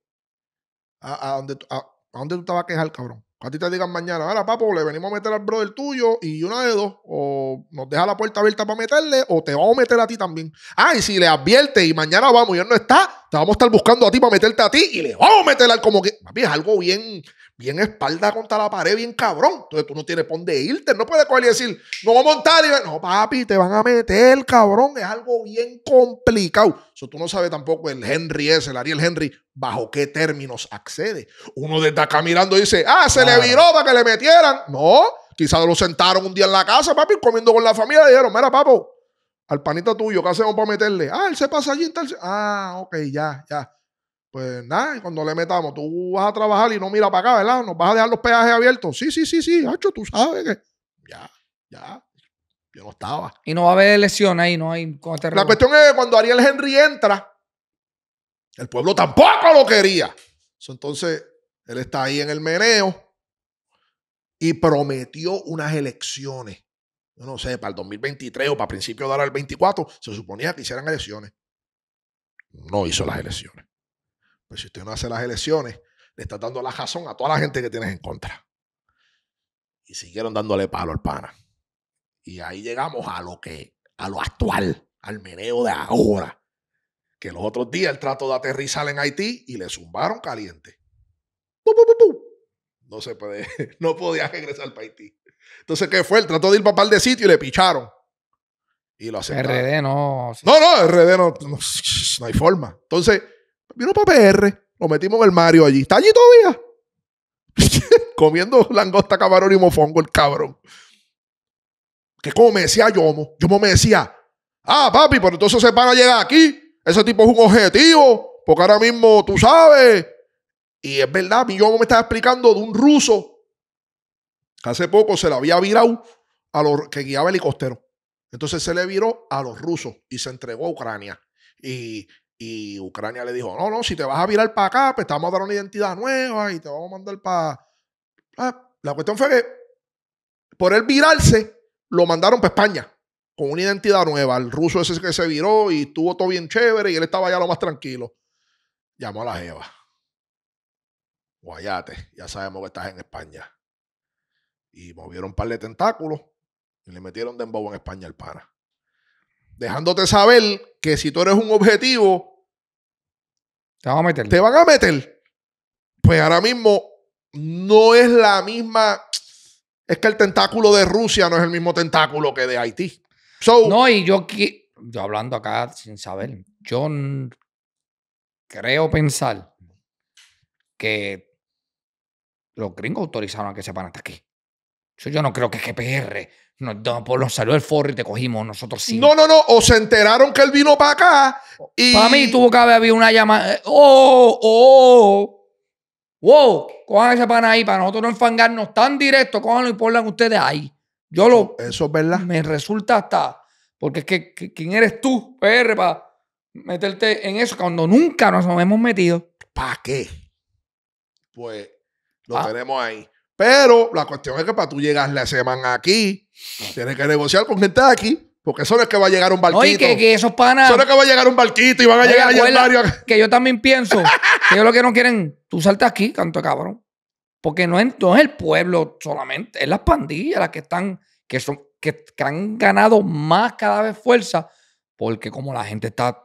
A, dónde a, tú te vas a quejar, cabrón a ti te digan mañana, ahora papo, le venimos a meter al brother tuyo y una de dos, o nos deja la puerta abierta para meterle, o te vamos a meter a ti también. Ah, y si le advierte y mañana vamos y él no está, te vamos a estar buscando a ti para meterte a ti y le vamos a meter al como que, papi, es algo bien, bien espalda contra la pared, bien cabrón. Entonces tú no tienes por dónde irte, no puedes coger y decir, no voy a montar. no, papi, te van a meter, cabrón. Es algo bien complicado. Eso tú no sabes tampoco el Henry ese, el Ariel Henry, bajo qué términos accede. Uno desde acá mirando dice, ah, se le viró para que le metieran. No, quizás lo sentaron un día en la casa, papi, comiendo con la familia. Y dijeron, mira, papo, al panito tuyo, ¿qué hacemos para meterle? Ah, él se pasa allí Ah, ok, ya, ya. Pues nada, cuando le metamos, tú vas a trabajar y no mira para acá, ¿verdad? Nos vas a dejar los peajes abiertos. Sí, sí, sí, sí, hacho, tú sabes que. Ya, ya. Yo no estaba. Y no va a haber elecciones, ahí, no hay. la cuestión es que cuando Ariel Henry entra, el pueblo tampoco lo quería. Entonces, él está ahí en el meneo y prometió unas elecciones. Yo no sé, para el 2023 o para principios de ahora el 24, se suponía que hicieran elecciones. No hizo las elecciones. Pero pues si usted no hace las elecciones, le está dando la razón a toda la gente que tienes en contra. Y siguieron dándole palo al pana. Y ahí llegamos a lo que, a lo actual, al meneo de ahora. Que los otros días el trato de aterrizar en Haití y le zumbaron caliente. no se puede, no podía regresar para Haití. Entonces, ¿qué fue? El trato de ir para par de sitio y le picharon. Y lo aceptaron. RD no. No, no, RD no, no hay forma. Entonces, Vino para PR, lo metimos en el Mario allí. ¿Está allí todavía? Comiendo langosta, camarón y mofongo, el cabrón. Que como me decía Yomo, Yomo me decía, ah, papi, pero entonces se van a llegar aquí. Ese tipo es un objetivo, porque ahora mismo tú sabes. Y es verdad, mi Yomo me estaba explicando de un ruso que hace poco se le había virado a los que guiaba helicóptero. Entonces se le viró a los rusos y se entregó a Ucrania. Y y Ucrania le dijo, no, no, si te vas a virar para acá, pues te vamos a dar una identidad nueva y te vamos a mandar para... Ah, la cuestión fue que por él virarse, lo mandaron para España con una identidad nueva. El ruso ese que se viró y estuvo todo bien chévere y él estaba ya lo más tranquilo. Llamó a la Jeva. Guayate, ya sabemos que estás en España. Y movieron un par de tentáculos y le metieron de embobo en España al pana dejándote saber que si tú eres un objetivo, te van a meter. Te van a meter. Pues ahora mismo no es la misma. Es que el tentáculo de Rusia no es el mismo tentáculo que de Haití. no, y yo, yo hablando acá sin saber, yo creo pensar que los gringos autorizaron a que sepan hasta aquí. Yo, yo no creo que GPR no, nos salió el forro y te cogimos nosotros sí. No, no, no. O se enteraron que él vino para acá y. Para mí tuvo que haber habido una llamada. Eh, ¡Oh! ¡Oh! ¡Wow! Cojan ese pan ahí para nosotros no enfangarnos tan directo. Cójanlo y ponlan ustedes ahí. Yo lo. Eso es verdad. Me resulta hasta. Porque es que, ¿quién eres tú, PR, para meterte en eso cuando nunca nos hemos metido? ¿Para qué? Pues lo ah. tenemos ahí. Pero la cuestión es que para tú llegarle a ese man aquí Tienes que negociar con gente de aquí. Porque eso es que va a llegar un barquito. Oye, que, esos panas. Eso es que va a llegar un barquito y van a llegar allá varios. Que yo también pienso que ellos lo que no quieren, tú saltas aquí, canto cabrón. Porque no es, el pueblo solamente, es las pandillas las que están, que son, que, han ganado más cada vez fuerza. Porque como la gente está.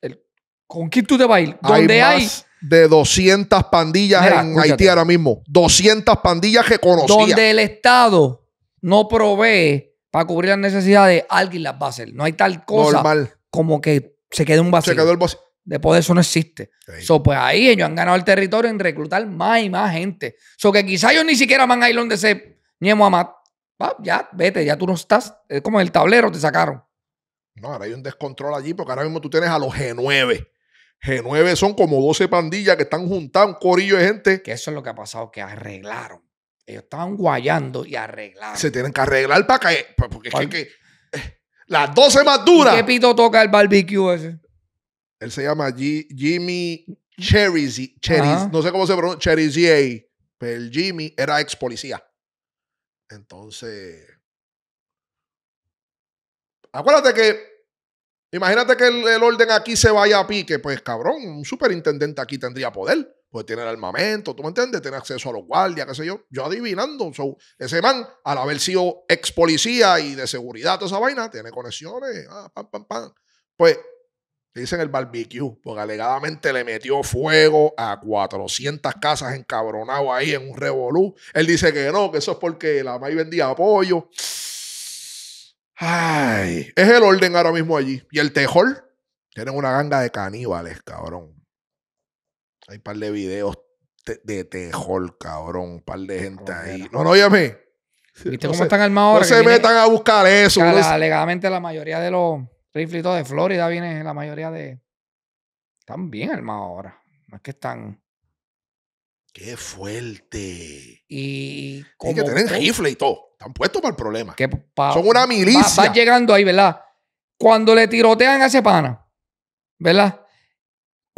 El, ¿Con quién tú te vas a ir? hay. Más de 200 pandillas en Haití ahora mismo. 200 pandillas que conocía. Donde el Estado no provee para cubrir las necesidades, alguien las va No hay tal cosa como que se quede un vacío. Se quedó el vacío. Después de eso no existe. pues ahí ellos han ganado el territorio en reclutar más y más gente. So, que quizá ellos ni siquiera van a ir donde se ñemo a ah, más ya, vete, ya tú no estás. Es como en el tablero, te sacaron. No, ahora hay un descontrol allí porque ahora mismo tú tienes a los G9. G9 son como 12 pandillas que están juntando un corillo de gente. Que eso es lo que ha pasado, que arreglaron ellos estaban guayando y arreglando. Se tienen que arreglar para caer. Porque es que, eh, las 12 más duras. ¿Qué pito toca el barbecue ese? Él se llama Jimmy Cherizy. no sé cómo se pronuncia. Cherizier. Pero el Jimmy era ex policía. Entonces. Acuérdate que. Imagínate que el, el orden aquí se vaya a pique. Pues cabrón, un superintendente aquí tendría poder pues tiene el armamento, ¿tú me entiendes? Tiene acceso a los guardias, qué sé yo. Yo adivinando, ese man, al haber sido ex policía y de seguridad, toda esa vaina, tiene conexiones, ah, pam, pam, pam. Pues dicen el barbecue, porque alegadamente le metió fuego a 400 casas encabronado ahí en un revolú. Él dice que no, que eso es porque la May vendía apoyo. Ay, es el orden ahora mismo allí. Y el Tejol tienen una ganga de caníbales, cabrón. Hay un par de videos de tejol, cabrón. Un par de gente ahí. No, no, mí. ¿Viste cómo están armados ahora? No se metan a buscar eso. alegadamente la mayoría de los rifles de Florida viene la mayoría de... Están bien armados ahora. No es que están... ¡Qué fuerte! Y... Como que tienen rifle y todo. Están puestos para el problema. Son una milicia. Estás llegando ahí, ¿verdad? Cuando le tirotean a ese pana, ¿verdad?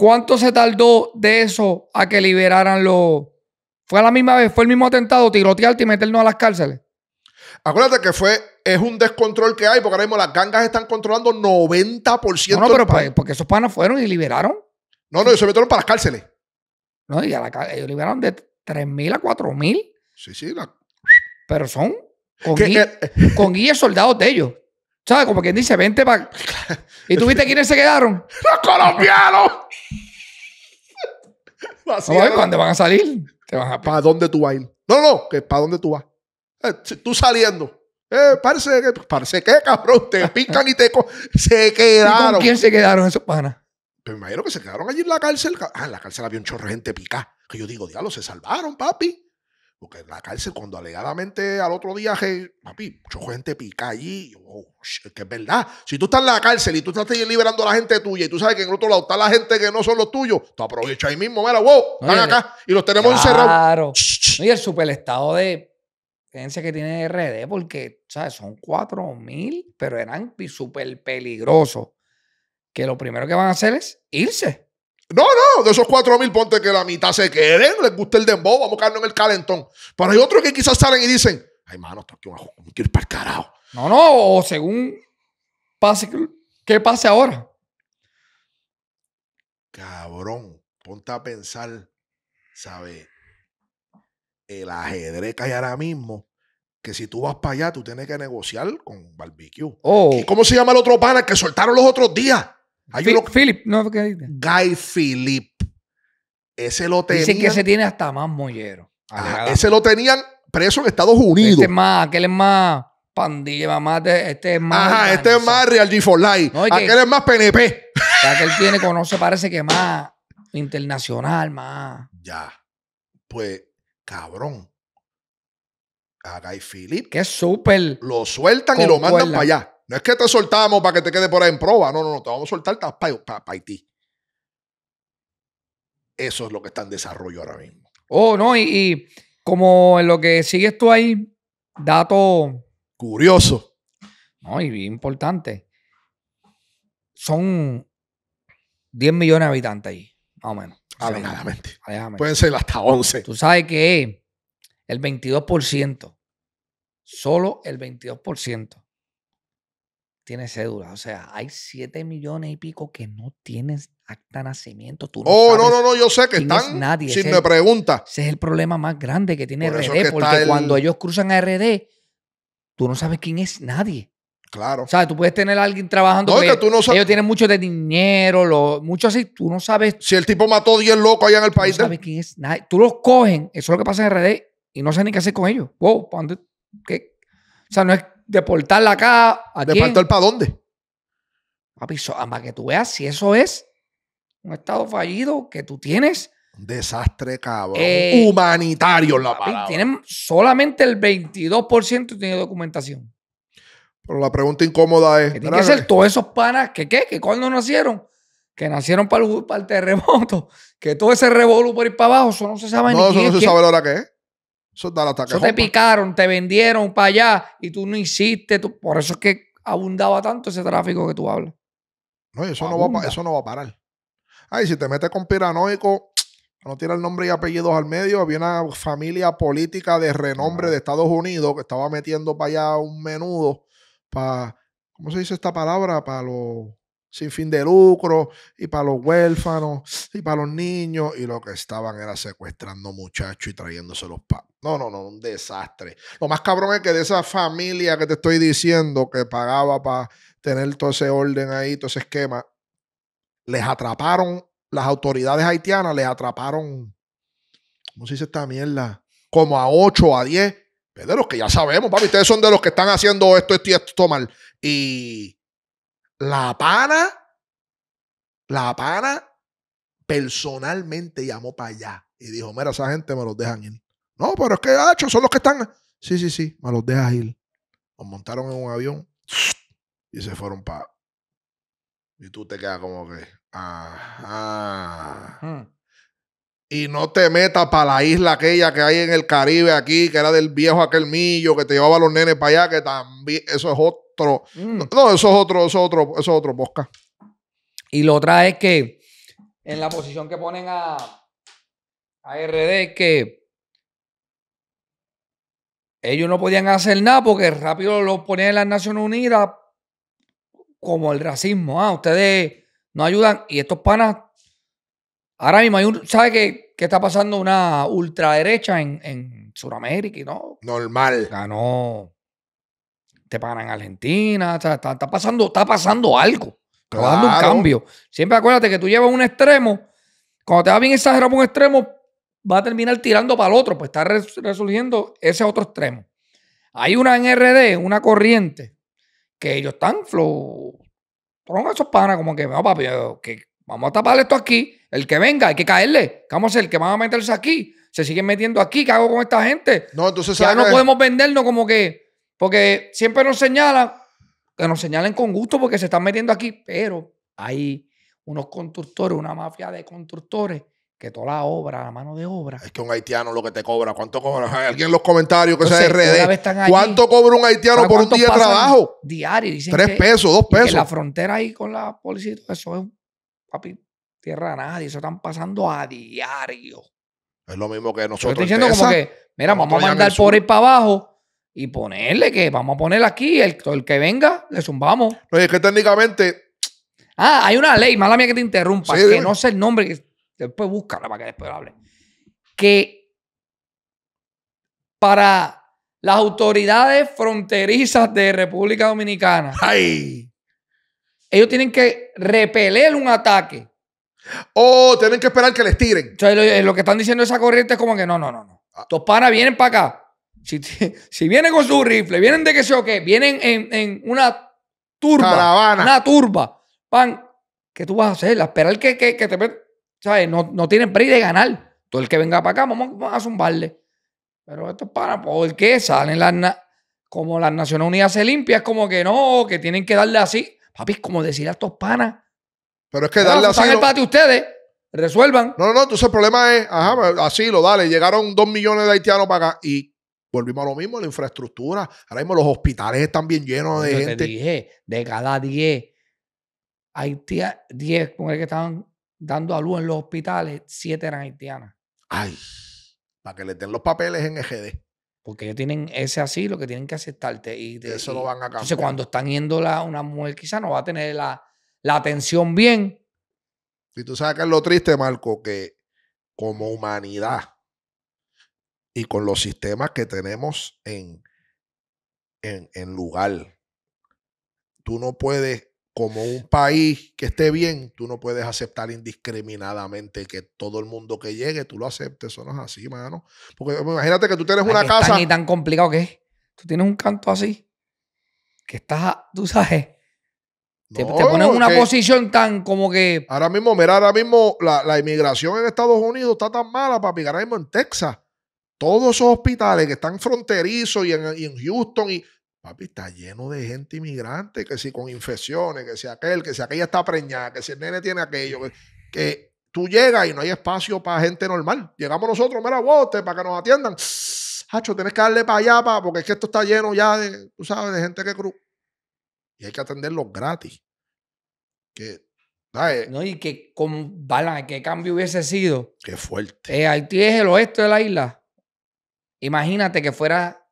¿Cuánto se tardó de eso a que liberaran los... ¿Fue a la misma vez? ¿Fue el mismo atentado? ¿Tirotearte y meternos a las cárceles? Acuérdate que fue, es un descontrol que hay, porque ahora mismo las gangas están controlando 90% No, no, pero pues, porque esos panas fueron y liberaron. No, no, ellos se metieron para las cárceles. No, y a la, ellos liberaron de 3.000 a 4.000. Sí, sí. Pero son con, guías soldados de ellos. ¿Sabes? Como quien dice, vente para... ¿Y tú viste quiénes se quedaron? ¡Los colombianos! ¿Para ¿Dónde van a salir? Te ¿Para dónde tú vas No, no, que ¿para dónde tú vas? Eh, tú saliendo. Eh, parece que, parece que, cabrón, te pican y te... Se quedaron. quién se quedaron esos panas? Pues me imagino que se quedaron allí en la cárcel. Ah, en la cárcel había un chorro de gente picada. Que yo digo, diablo, se salvaron, papi. Porque en la cárcel, cuando alegadamente al otro día, papi, mucha gente pica allí. Oh, que es verdad. Si tú estás en la cárcel y tú estás liberando a la gente tuya y tú sabes que en el otro lado está la gente que no son los tuyos, te aprovechas ahí mismo, mira, wow, están acá y los tenemos encerrados. Y el superestado de fíjense que tiene RD, porque, ¿sabes? Son cuatro mil, pero eran súper peligrosos. Que lo primero que van a hacer es irse. No, no, de esos 4.000, ponte que la mitad se queden, les gusta el dembow, vamos a quedarnos en el calentón. Pero hay otros que quizás salen y dicen, ay, mano, ajo, me quiero ir para el carajo. No, no, o según pase, ¿qué pase ahora? Cabrón, ponte a pensar, ¿sabes? El ajedrez que hay ahora mismo, que si tú vas para allá, tú tienes que negociar con barbecue. Oh. ¿Y cómo se llama el otro pana que soltaron los otros días? Hay Philip, no, ¿qué Guy Philip. Ese lo tenían. Dicen que se tiene hasta más mollero. Ajá, ese lo tenían preso en Estados Unidos. Este más, aquel es más pandilla, más este, este es más. Ajá, este es más Real G4 Life. aquel que, es más PNP. Aquel tiene, conoce, parece que más internacional, más. Ya. Pues, cabrón. A Guy Philip. Que es súper. Lo sueltan y lo mandan para allá. No es que te soltamos para que te quede por ahí en prueba. No, no, no. Te vamos a soltar para Haití. Eso es lo que está en desarrollo ahora mismo. Oh, no. Y, como en lo que sigues tú ahí, dato. Curioso. No, y importante. Son 10 millones de habitantes ahí, más o menos. Pueden ser hasta 11. Tú sabes que el 22%, solo el 22% tiene cédula. O sea, hay siete millones y pico que no tienen acta de nacimiento. Tú no oh, no, no, no, yo sé que están. nadie. Si me pregunta. Ese es el problema más grande que tiene RD, porque cuando ellos cruzan a RD, tú no sabes quién es nadie. Claro. O sea, tú puedes tener a alguien trabajando. No, que tú no sabes. Ellos tienen mucho de dinero, lo, mucho así. Tú no sabes. Si el tipo mató 10 locos allá en el país. sabes quién es. Tú los cogen. Eso es lo que pasa en RD. Y no saben ni qué hacer con ellos. Wow, ¿para dónde? O sea, no es deportarla acá. ¿A ¿Deportar para dónde? Papi, para que tú veas si eso es un estado fallido que tú tienes. Un desastre, cabrón. Eh, Humanitario en la palabra. Tienen solamente el 22% tiene documentación. Pero la pregunta incómoda es. Que tienen que ser todos esos panas que qué, que cuando nacieron, que nacieron para el, para el terremoto, que todo ese revolú por ir para abajo, eso no se sabe ni No, eso no se sabe ahora qué es. Eso te picaron, te vendieron para allá y tú no hiciste. Tú, por eso es que abundaba tanto ese tráfico que tú hablas. No, eso, no va, eso no va a parar. Ay, si te metes con piranoico, no tira el nombre y apellidos al medio, había una familia política de renombre de Estados Unidos que estaba metiendo para allá un menudo para, ¿cómo se dice esta palabra? Para los sin fin de lucro y para los huérfanos y para los niños y lo que estaban era secuestrando muchachos y trayéndoselos para... No, no, no, un desastre. Lo más cabrón es que de esa familia que te estoy diciendo que pagaba para tener todo ese orden ahí, todo ese esquema, les atraparon, las autoridades haitianas les atraparon, ¿cómo se dice esta mierda? Como a 8 a 10, de los que ya sabemos, papi, ustedes son de los que están haciendo esto, esto y esto mal. Y la pana, la pana personalmente llamó para allá y dijo, mira, esa gente me los dejan ir. No, pero es que, ha hecho, son los que están. Sí, sí, sí, me los dejas ir. Los montaron en un avión y se fueron para... Y tú te quedas como que... Ajá. Hmm y no te metas para la isla aquella que hay en el Caribe aquí, que era del viejo aquel millo que te llevaba los nenes para allá, que también, eso es otro. Mm. No, eso es otro, eso es otro, eso es otro posca. Y lo otra es que en la posición que ponen a, a RD es que ellos no podían hacer nada porque rápido los ponían en las Naciones Unidas como el racismo. Ah, ustedes no ayudan. Y estos panas Ahora mismo hay un, ¿sabe qué, está pasando? Una ultraderecha en, en Sudamérica, ¿no? Normal. Ganó te pagan en Argentina, está, pasando, está pasando algo. Está claro. un cambio. Siempre acuérdate que tú llevas un extremo, cuando te va bien exagerado un extremo, va a terminar tirando para el otro, pues está resurgiendo ese otro extremo. Hay una en RD, una corriente, que ellos están flow. pero esos panas como que, papi, que vamos a tapar esto aquí el que venga, hay que caerle. Vamos el que van a meterse aquí. Se siguen metiendo aquí. ¿Qué hago con esta gente? No, entonces ya no podemos vendernos como que. Porque siempre nos señalan, que nos señalen con gusto porque se están metiendo aquí. Pero hay unos constructores, una mafia de constructores que toda la obra, la mano de obra. Es que un haitiano lo que te cobra, ¿cuánto cobra? Alguien en los comentarios que se sea RD. ¿Cuánto cobra un haitiano por un día de trabajo? Diario, Tres pesos, dos pesos. la frontera ahí con la policía, eso es un papi. Tierra a nadie, eso están pasando a diario. Es lo mismo que nosotros. Yo estoy diciendo como que, mira, vamos a mandar por ahí para abajo y ponerle que vamos a poner aquí, el, el que venga, le zumbamos. No, es que técnicamente. Ah, hay una ley, mala mía que te interrumpa, que no sé el nombre, que después búscala para que después hable. Que para las autoridades fronterizas de República Dominicana, ellos tienen que repeler un ataque o oh, tienen que esperar que les tiren. Eh, lo, que están diciendo esa corriente es como que no, no, no. no. Ah. Tus panas vienen para acá. Si, si, vienen con su rifle, vienen de que sé o qué, vienen en, una turba. Una turba. Pan, ¿qué tú vas a hacer? A esperar que, que, que te... ¿Sabes? No, no tienen prisa de ganar. Todo el que venga para acá, vamos, a zumbarle. Pero estos panas ¿por qué salen las... Como las Naciones Unidas se limpian, es como que no, que tienen que darle así. Papi, es como decir a estos panas pero es que darle pues asilo. el ustedes. Resuelvan. No, no, no. Entonces el problema es, ajá, pues, asilo, dale. Llegaron dos millones de haitianos para acá y volvimos a lo mismo, la infraestructura. Ahora mismo los hospitales están bien llenos de gente. Te dije, de cada diez hay 10 con el que estaban dando a luz en los hospitales, siete eran haitianas. Ay, para que les den los papeles en EGD. Porque ellos tienen ese asilo que tienen que aceptarte. Y, Eso lo van a cambiar. Entonces, cuando están yendo una mujer, quizá no va a tener la la atención bien. Y tú sabes que es lo triste, Marco, que como humanidad y con los sistemas que tenemos en, en, lugar, tú no puedes, como un país que esté bien, tú no puedes aceptar indiscriminadamente que todo el mundo que llegue, tú lo aceptes. Eso no es así, mano. Porque imagínate que tú tienes una casa... Es tan tan complicado que es. Tú tienes un canto así, que estás, tú sabes te, ponen en una posición tan como que. Ahora mismo, mira, ahora mismo la, inmigración en Estados Unidos está tan mala, papi, ahora mismo en Texas, todos esos hospitales que están fronterizos y en, Houston, y papi, está lleno de gente inmigrante, que si con infecciones, que si aquel, que si aquella está preñada, que si el nene tiene aquello, que, tú llegas y no hay espacio para gente normal. Llegamos nosotros, mira, bote, para que nos atiendan. Hacho, tienes que darle para allá, pa, porque es que esto está lleno ya de, tú sabes, de gente que cruza y hay que atenderlos gratis. Que, No, y que con bala qué cambio hubiese sido. Qué fuerte. Eh, Haití es el oeste de la isla. Imagínate que fuera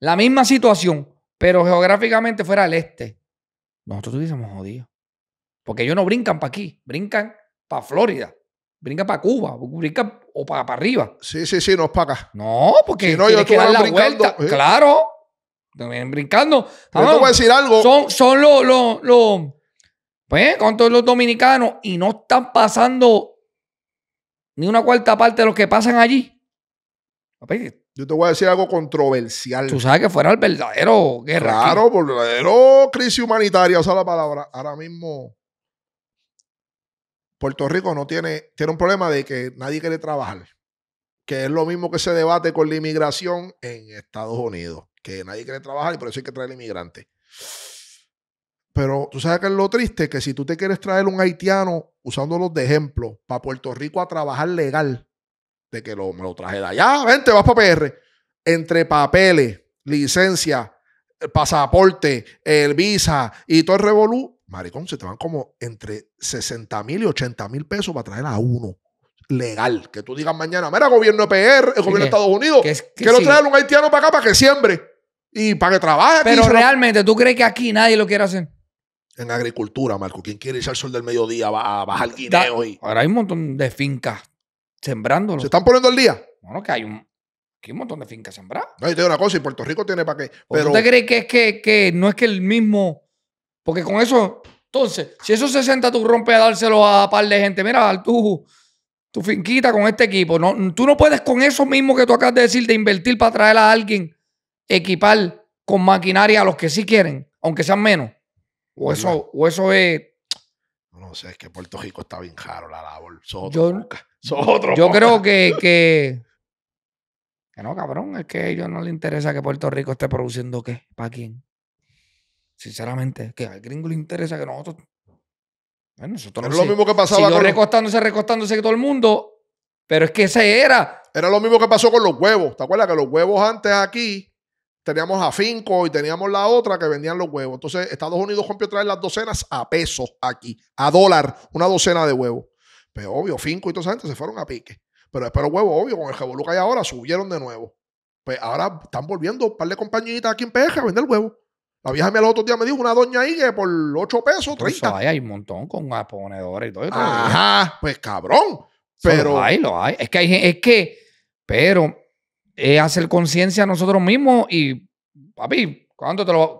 la misma situación, pero geográficamente fuera el este. Nosotros tuviésemos jodido. Porque ellos no brincan para aquí, brincan para Florida, brincan para Cuba, brincan o para, arriba. Sí, sí, sí, no es para acá. No, porque si no, que dar la vuelta. Eh. Claro. Me brincando. Yo te voy a decir algo. Son, son los, los, pues, con todos los dominicanos y no están pasando ni una cuarta parte de lo que pasan allí. Yo te voy a decir algo controversial. Tú sabes que fuera el verdadero guerra. Claro, verdadero crisis humanitaria, O sea, la palabra. Ahora mismo, Puerto Rico no tiene, tiene un problema de que nadie quiere trabajar, que es lo mismo que se debate con la inmigración en Estados Unidos que nadie quiere trabajar y por eso hay que traer inmigrantes. Pero tú sabes que es lo triste, que si tú te quieres traer un haitiano, usándolos de ejemplo, para Puerto Rico a trabajar legal, de que lo, me lo traje de allá, vente, vas para PR, entre papeles, licencia, eh, pasaporte, el visa y todo el revolú, maricón, se te van como entre 60 mil y 80 mil pesos para traer a uno legal. Que tú digas mañana, mira, gobierno de PR, el gobierno de Estados Unidos, que, lo un haitiano para acá para que siembre y para que trabaje. Pero realmente, ¿tú crees que aquí nadie lo quiere hacer? En agricultura, Marco. ¿Quién quiere irse al sol del mediodía a, a bajar guineo? Y... Ahora hay un montón de fincas sembrándolo. ¿Se están poniendo el día? Bueno, que hay un, que un montón de fincas sembradas. No, y te digo una cosa, y Puerto Rico tiene para qué. Pero... ¿Usted cree que es que, que no es que el mismo... Porque con eso entonces, si esos 60 tú rompes a dárselo a un par de gente, mira, tú tu finquita con este equipo. No, tú no puedes con eso mismo que tú acabas de decir de invertir para traer a alguien, equipar con maquinaria a los que sí quieren, aunque sean menos. O pues eso, o eso es. No sé, es que Puerto Rico está bien jaro la labor. yo, yo creo que, que, no, cabrón, es que a ellos no les interesa que Puerto Rico esté produciendo qué, para quién. Sinceramente, que al gringo le interesa que nosotros es lo mismo que pasaba Siguió recostándose, recostándose todo el mundo, pero es que ese era. Era lo mismo que pasó con los huevos. ¿Te acuerdas que los huevos antes aquí teníamos a Finco y teníamos la otra que vendían los huevos? Entonces Estados Unidos rompió traer las docenas a pesos aquí, a dólar, una docena de huevos. Pero pues, obvio, Finco y toda esa gente se fueron a pique. Pero después los huevos, obvio, con el que hay ahora subieron de nuevo. Pues ahora están volviendo un par de compañitas aquí en Peja a vender huevos. La vieja otro día me dijo una doña ahí que por 8 pesos, 30. hay, un montón con aponedores y todo. eso. Ajá, pues cabrón. Pero. Lo hay, lo hay. Es que, hay, es que, pero es hacer conciencia a nosotros mismos y, papi, ¿cuánto te lo.?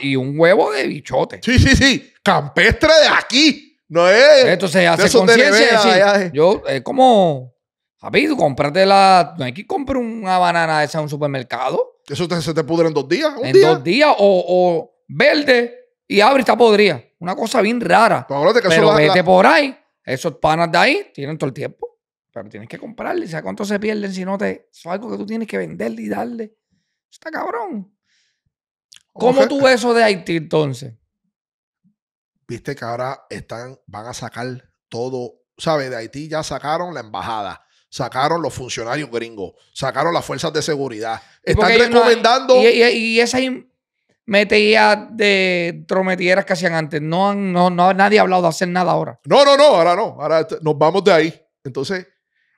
y un huevo de bichote. Sí, sí, sí. Campestre de aquí. No es. Entonces hacer conciencia. Eh. Yo, es como Papi, tú cómprate la. No hay que comprar una banana esa en un supermercado. Eso se te pudre en dos días. en dos días. O, verde y abre y está podrida. Una cosa bien rara. Pues Pero, que vete por ahí. Esos panas de ahí tienen todo el tiempo. Pero tienes que comprarle. ¿Sabes cuánto se pierden si no te.? es algo que tú tienes que venderle y darle. está cabrón. ¿Cómo tú ves eso de Haití entonces? Viste que ahora están, van a sacar todo. ¿Sabes? De Haití ya sacaron la embajada sacaron los funcionarios gringos, sacaron las fuerzas de seguridad. Están recomendando. y, y, y, esas de trometieras que hacían antes. No, no, no, nadie ha hablado de hacer nada ahora. No, no, no, ahora no. Ahora este, nos vamos de ahí. Entonces,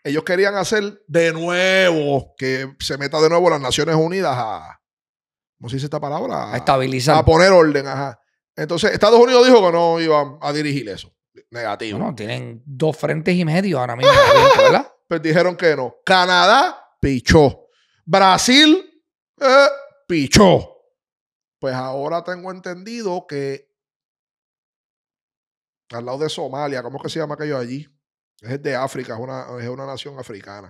ellos querían hacer de nuevo que se meta de nuevo las Naciones Unidas a. ¿Cómo se dice esta palabra? A estabilizar. A poner orden, ajá. Entonces, Estados Unidos dijo que no iban a dirigir eso. Negativo. No, tienen dos frentes y medio ahora mismo, ¿verdad? pues dijeron que no. Canadá, pichó. Brasil, eh, pichó. Pues ahora tengo entendido que al lado de Somalia, ¿cómo es que se llama aquello allí? Es de África, es una, nación africana.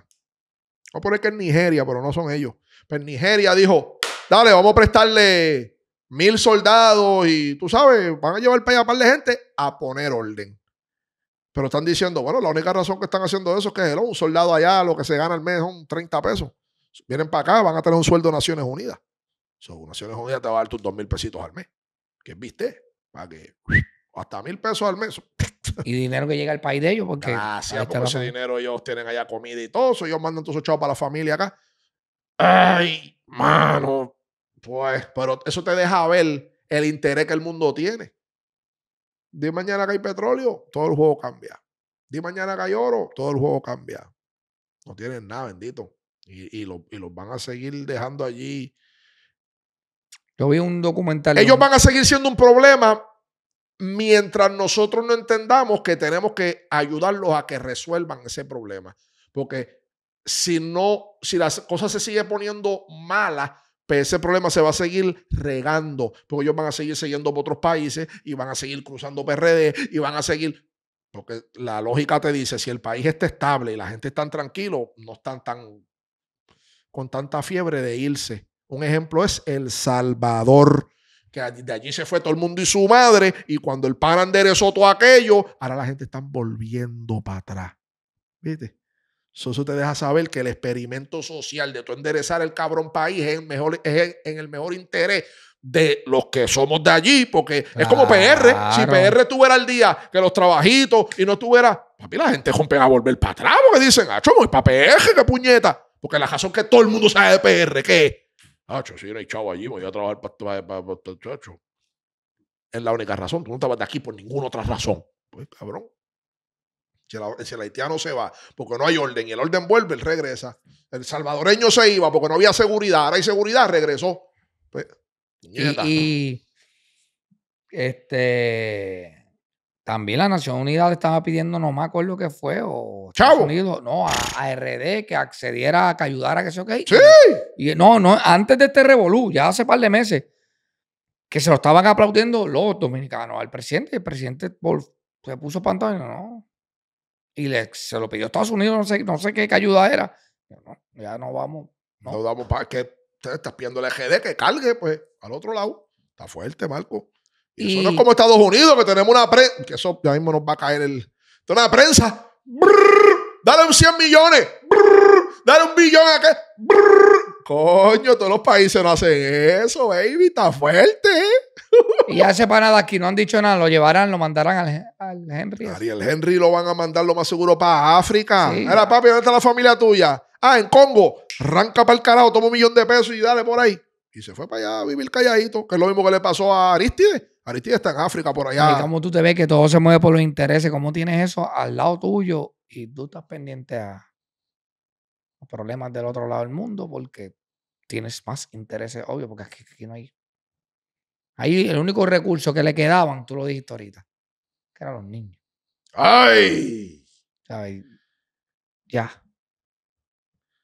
Vamos a poner que es Nigeria, pero no son ellos. Pero pues Nigeria dijo, dale, vamos a prestarle mil soldados y tú sabes, van a llevar para allá a par de gente a poner orden. Pero están diciendo, bueno, la única razón que están haciendo eso es que un soldado allá lo que se gana al mes son 30 pesos. Vienen para acá, van a tener un sueldo Naciones Unidas. So, Naciones Unidas te va a dar tus 2 mil pesitos al mes. Que viste, para que hasta mil pesos al mes. Y dinero que llega al país de ellos, porque. porque ese dinero ellos tienen allá comida y todo eso. Ellos mandan todos esos chavos para la familia acá. Ay, mano. Pues, pero eso te deja ver el interés que el mundo tiene. De mañana que hay petróleo, todo el juego cambia. De mañana que hay oro, todo el juego cambia. No tienen nada, bendito. Y, los van a seguir dejando allí. Yo vi un documental. Ellos van a seguir siendo un problema mientras nosotros no entendamos que tenemos que ayudarlos a que resuelvan ese problema. Porque si no, si las cosas se sigue poniendo malas, pues, ese problema se va a seguir regando, porque ellos van a seguir siguiendo por otros países y van a seguir cruzando PRD y van a seguir... Porque la lógica te dice, si el país está estable y la gente está tranquilo, no están tan con tanta fiebre de irse. Un ejemplo es El Salvador, que de allí se fue todo el mundo y su madre, y cuando el pan enderezó todo aquello, ahora la gente está volviendo para atrás. ¿Viste? Eso te deja saber que el experimento social de tu enderezar el cabrón país es, mejor, en el mejor interés de los que somos de allí, porque es como PR. Si PR tuviera el día que los trabajitos y no tuviera papi, la gente rompe a volver para atrás porque dicen, ah, chomo, para PR, qué puñeta. Porque la razón que todo el mundo sabe de PR, ¿qué es? Ah, si no hay chavo allí, voy a trabajar para, el chacho. Es la única razón. Tú no estabas de aquí por ninguna otra razón. Pues, cabrón. Si el, haitiano se va porque no hay orden y el orden vuelve, él regresa. El salvadoreño se iba porque no había seguridad. Ahora hay seguridad, regresó. Pues, y, este también la Nación Unida le estaba pidiendo, no me acuerdo que fue, o Estados Unidos, no, a, RD que accediera que ayudara que se ok. Sí. Y, no, no, antes de este revolú, ya hace par de meses, que se lo estaban aplaudiendo los dominicanos al presidente, el presidente se puso pantalla, no, y se lo pidió Estados Unidos, no sé, no sé qué, ayuda era. ya no vamos. No, damos para que te estás pidiendo el EGD que cargue, pues, al otro lado. Está fuerte, Marco. Y, eso no es como Estados Unidos, que tenemos una prensa, que eso ya mismo nos va a caer el... Una prensa. dale un 100 millones. dale un billón a qué Coño, todos los países no hacen eso, baby. Está fuerte, ¿eh? y ya para aquí, no han dicho nada, lo llevarán, lo mandarán al, Henry. Ariel Henry lo van a mandar lo más seguro para África. Era, papi, ¿dónde está la familia tuya? Ah, en Congo. Arranca para el carajo, toma un millón de pesos y dale por ahí. Y se fue para allá a vivir calladito, que es lo mismo que le pasó a Aristide. Aristide está en África, por allá. Y como tú te ves que todo se mueve por los intereses, ¿cómo tienes eso al lado tuyo y tú estás pendiente a los problemas del otro lado del mundo porque tienes más intereses, obvio, porque aquí no hay Ahí el único recurso que le quedaban, tú lo dijiste ahorita, que eran los niños. ¡Ay! Ya.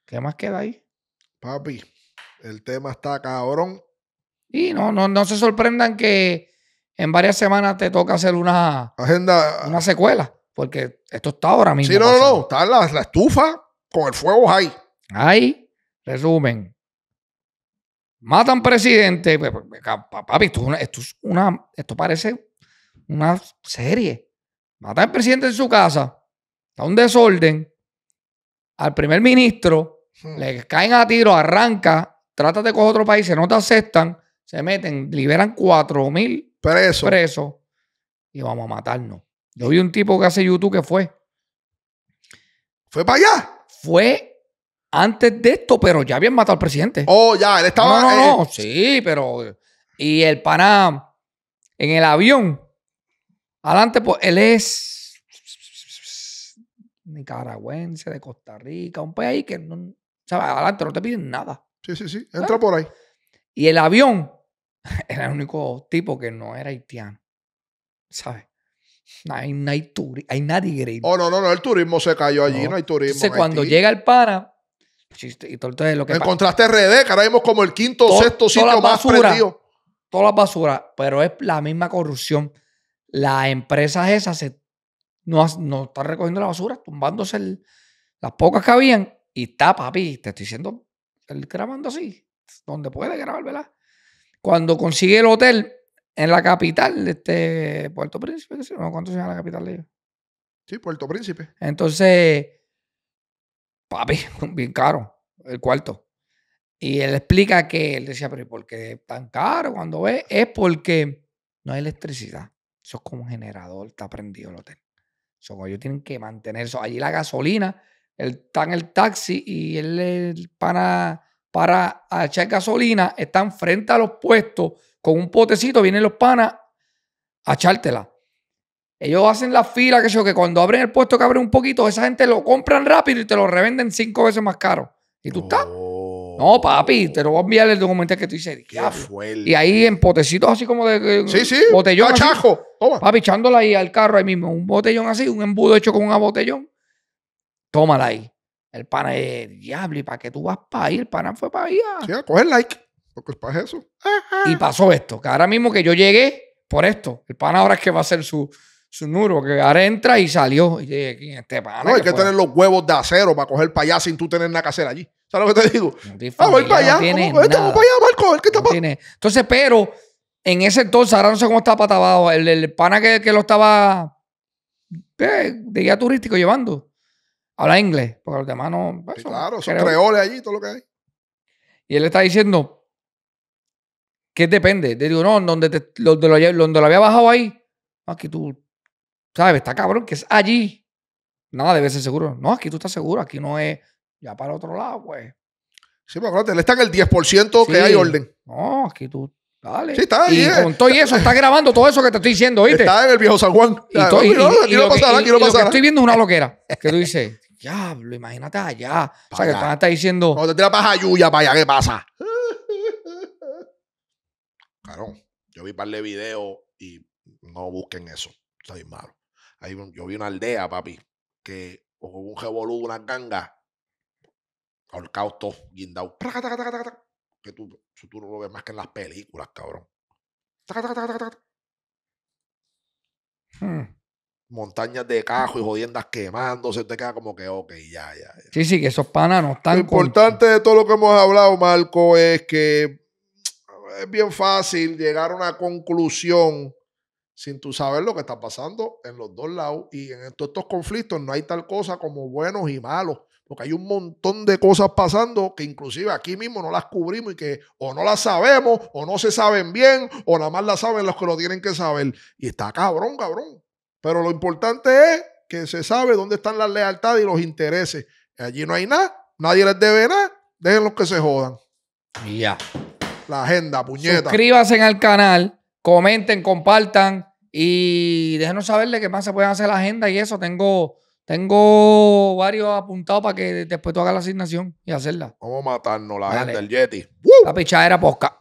¿Qué más queda ahí? Papi, el tema está cabrón. Y no, no, no se sorprendan que en varias semanas te toca hacer una, Agenda, una secuela, porque esto está ahora mismo. Sí, no, no, está la, la, estufa con el fuego ahí. Ahí, resumen, matan presidente, pues, pues, papi, esto esto, parece una serie. Matan al presidente en su casa, está un desorden, al primer ministro, hmm. le caen a tiro, arranca, Trata de coger otro país, se no te aceptan, se meten, liberan 4 mil presos y vamos a matarnos. Yo vi un tipo que hace YouTube que fue. ¿Fue para allá? Fue antes de esto, pero ya habían matado al presidente. Oh, ya, él estaba. No, no, no. Eh, sí, pero. Y el Panamá. en el avión, adelante, pues él es nicaragüense de Costa Rica, un país ahí que no. ¿sabes? Adelante, no te piden nada. Sí, sí, sí, ah. entra por ahí. Y el avión era el único tipo que no era haitiano, ¿sabes? No hay, hay, nadie Oh, no, no, no, el turismo se cayó allí, no, hay turismo. Entonces, cuando llega el para, y lo que Encontraste RD, que ahora vemos como el quinto sexto sitio más prendido. Todas las basuras, pero es la misma corrupción. Las empresas esas se, no, no están recogiendo la basura, tumbándose las pocas que habían. Y está, papi, te estoy diciendo, grabando así, donde puede grabar, ¿verdad? Cuando consigue el hotel en la capital de este Puerto Príncipe, no, ¿cuánto se llama la capital de Sí, Puerto Príncipe. Entonces papi, bien caro el cuarto. Y él explica que él decía, pero ¿por qué tan caro cuando ve? Es porque no hay electricidad. Eso es como un generador, está prendido el hotel. Eso, ellos tienen que mantener eso. Allí la gasolina, el, está en el taxi y el para echar gasolina, están frente a los puestos con un potecito, vienen los panas a echártela. Ellos hacen la fila, que yo, que cuando abren el puesto que abren un poquito, esa gente lo compran rápido y te lo revenden cinco veces más caro. ¿Y tú estás? No, papi, te lo voy a enviar el documento que tú dices. Y ahí en potecitos así como de. Sí, sí. Botellón. Cachajo. Toma. Papi, echándola ahí al carro ahí mismo. Un botellón así, un embudo hecho con una botellón. Tómala ahí. El pana es eh, diablo, ¿y para qué tú vas para ahí? El pana fue para ahí. Sí, a coger like. Porque es para eso. Y pasó esto, que ahora mismo que yo llegué por esto, el pana ahora es que va a ser su, Sunuro, que ahora entra y salió. Y este pana? No, hay que, tener los huevos de acero para coger para allá sin tú tener nada que hacer allí. ¿Sabes lo que te digo? ah, voy para allá. No para allá, Entonces, pero en ese entonces, ahora no sé cómo está para el, el, pana que, que lo estaba eh, de guía turístico llevando, habla inglés, porque los demás no. claro, son creoles allí, todo lo que hay. Y él está diciendo que depende. Le digo, no, donde, te, donde, lo, donde lo había bajado ahí, aquí tú ¿Sabes? Está cabrón que es allí. Nada debe ser seguro. No, aquí tú estás seguro, aquí no es. Ya para otro lado, pues. Sí, pero acuérdate, le está en el 10% que hay orden. No, aquí tú. Dale. Sí, está ahí. Y eh. con todo y eso, está grabando todo eso que te estoy diciendo, ¿viste? Está en el viejo San Juan. Y, estoy ah, y, no, aquí y lo pasará, que, lo estoy viendo una loquera. Que tú dices, diablo, imagínate allá. o sea, que están hasta diciendo. No, te tiras para Yuya para allá, ¿qué pasa? carón yo vi un par de videos y no busquen eso. Está bien malo yo vi una aldea, papi, que un revolú una ganga, ahorcados todos, guindados. Que tú, no lo ves más que en las películas, cabrón. Hmm. Montañas de cajo y jodiendas quemándose, te queda como que, ok, ya, ya. Sí, sí, que esos panas no están. Lo importante de todo lo que hemos hablado, Marco, es que es bien fácil llegar a una conclusión sin tú saber lo que está pasando en los dos lados. Y en todos estos conflictos no hay tal cosa como buenos y malos, porque hay un montón de cosas pasando que inclusive aquí mismo no las cubrimos y que o no las sabemos, o no se saben bien, o nada más las saben los que lo tienen que saber. Y está cabrón, cabrón. Pero lo importante es que se sabe dónde están las lealtades y los intereses. Allí no hay nada, nadie les debe nada, los que se jodan. ya. La agenda, puñeta. Suscríbanse al canal, comenten, compartan y déjenos saberle qué más se pueden hacer la agenda y eso. Tengo, tengo varios apuntados para que después tú hagas la asignación y hacerla. Vamos a matarnos la agenda, del Yeti. La pichadera posca.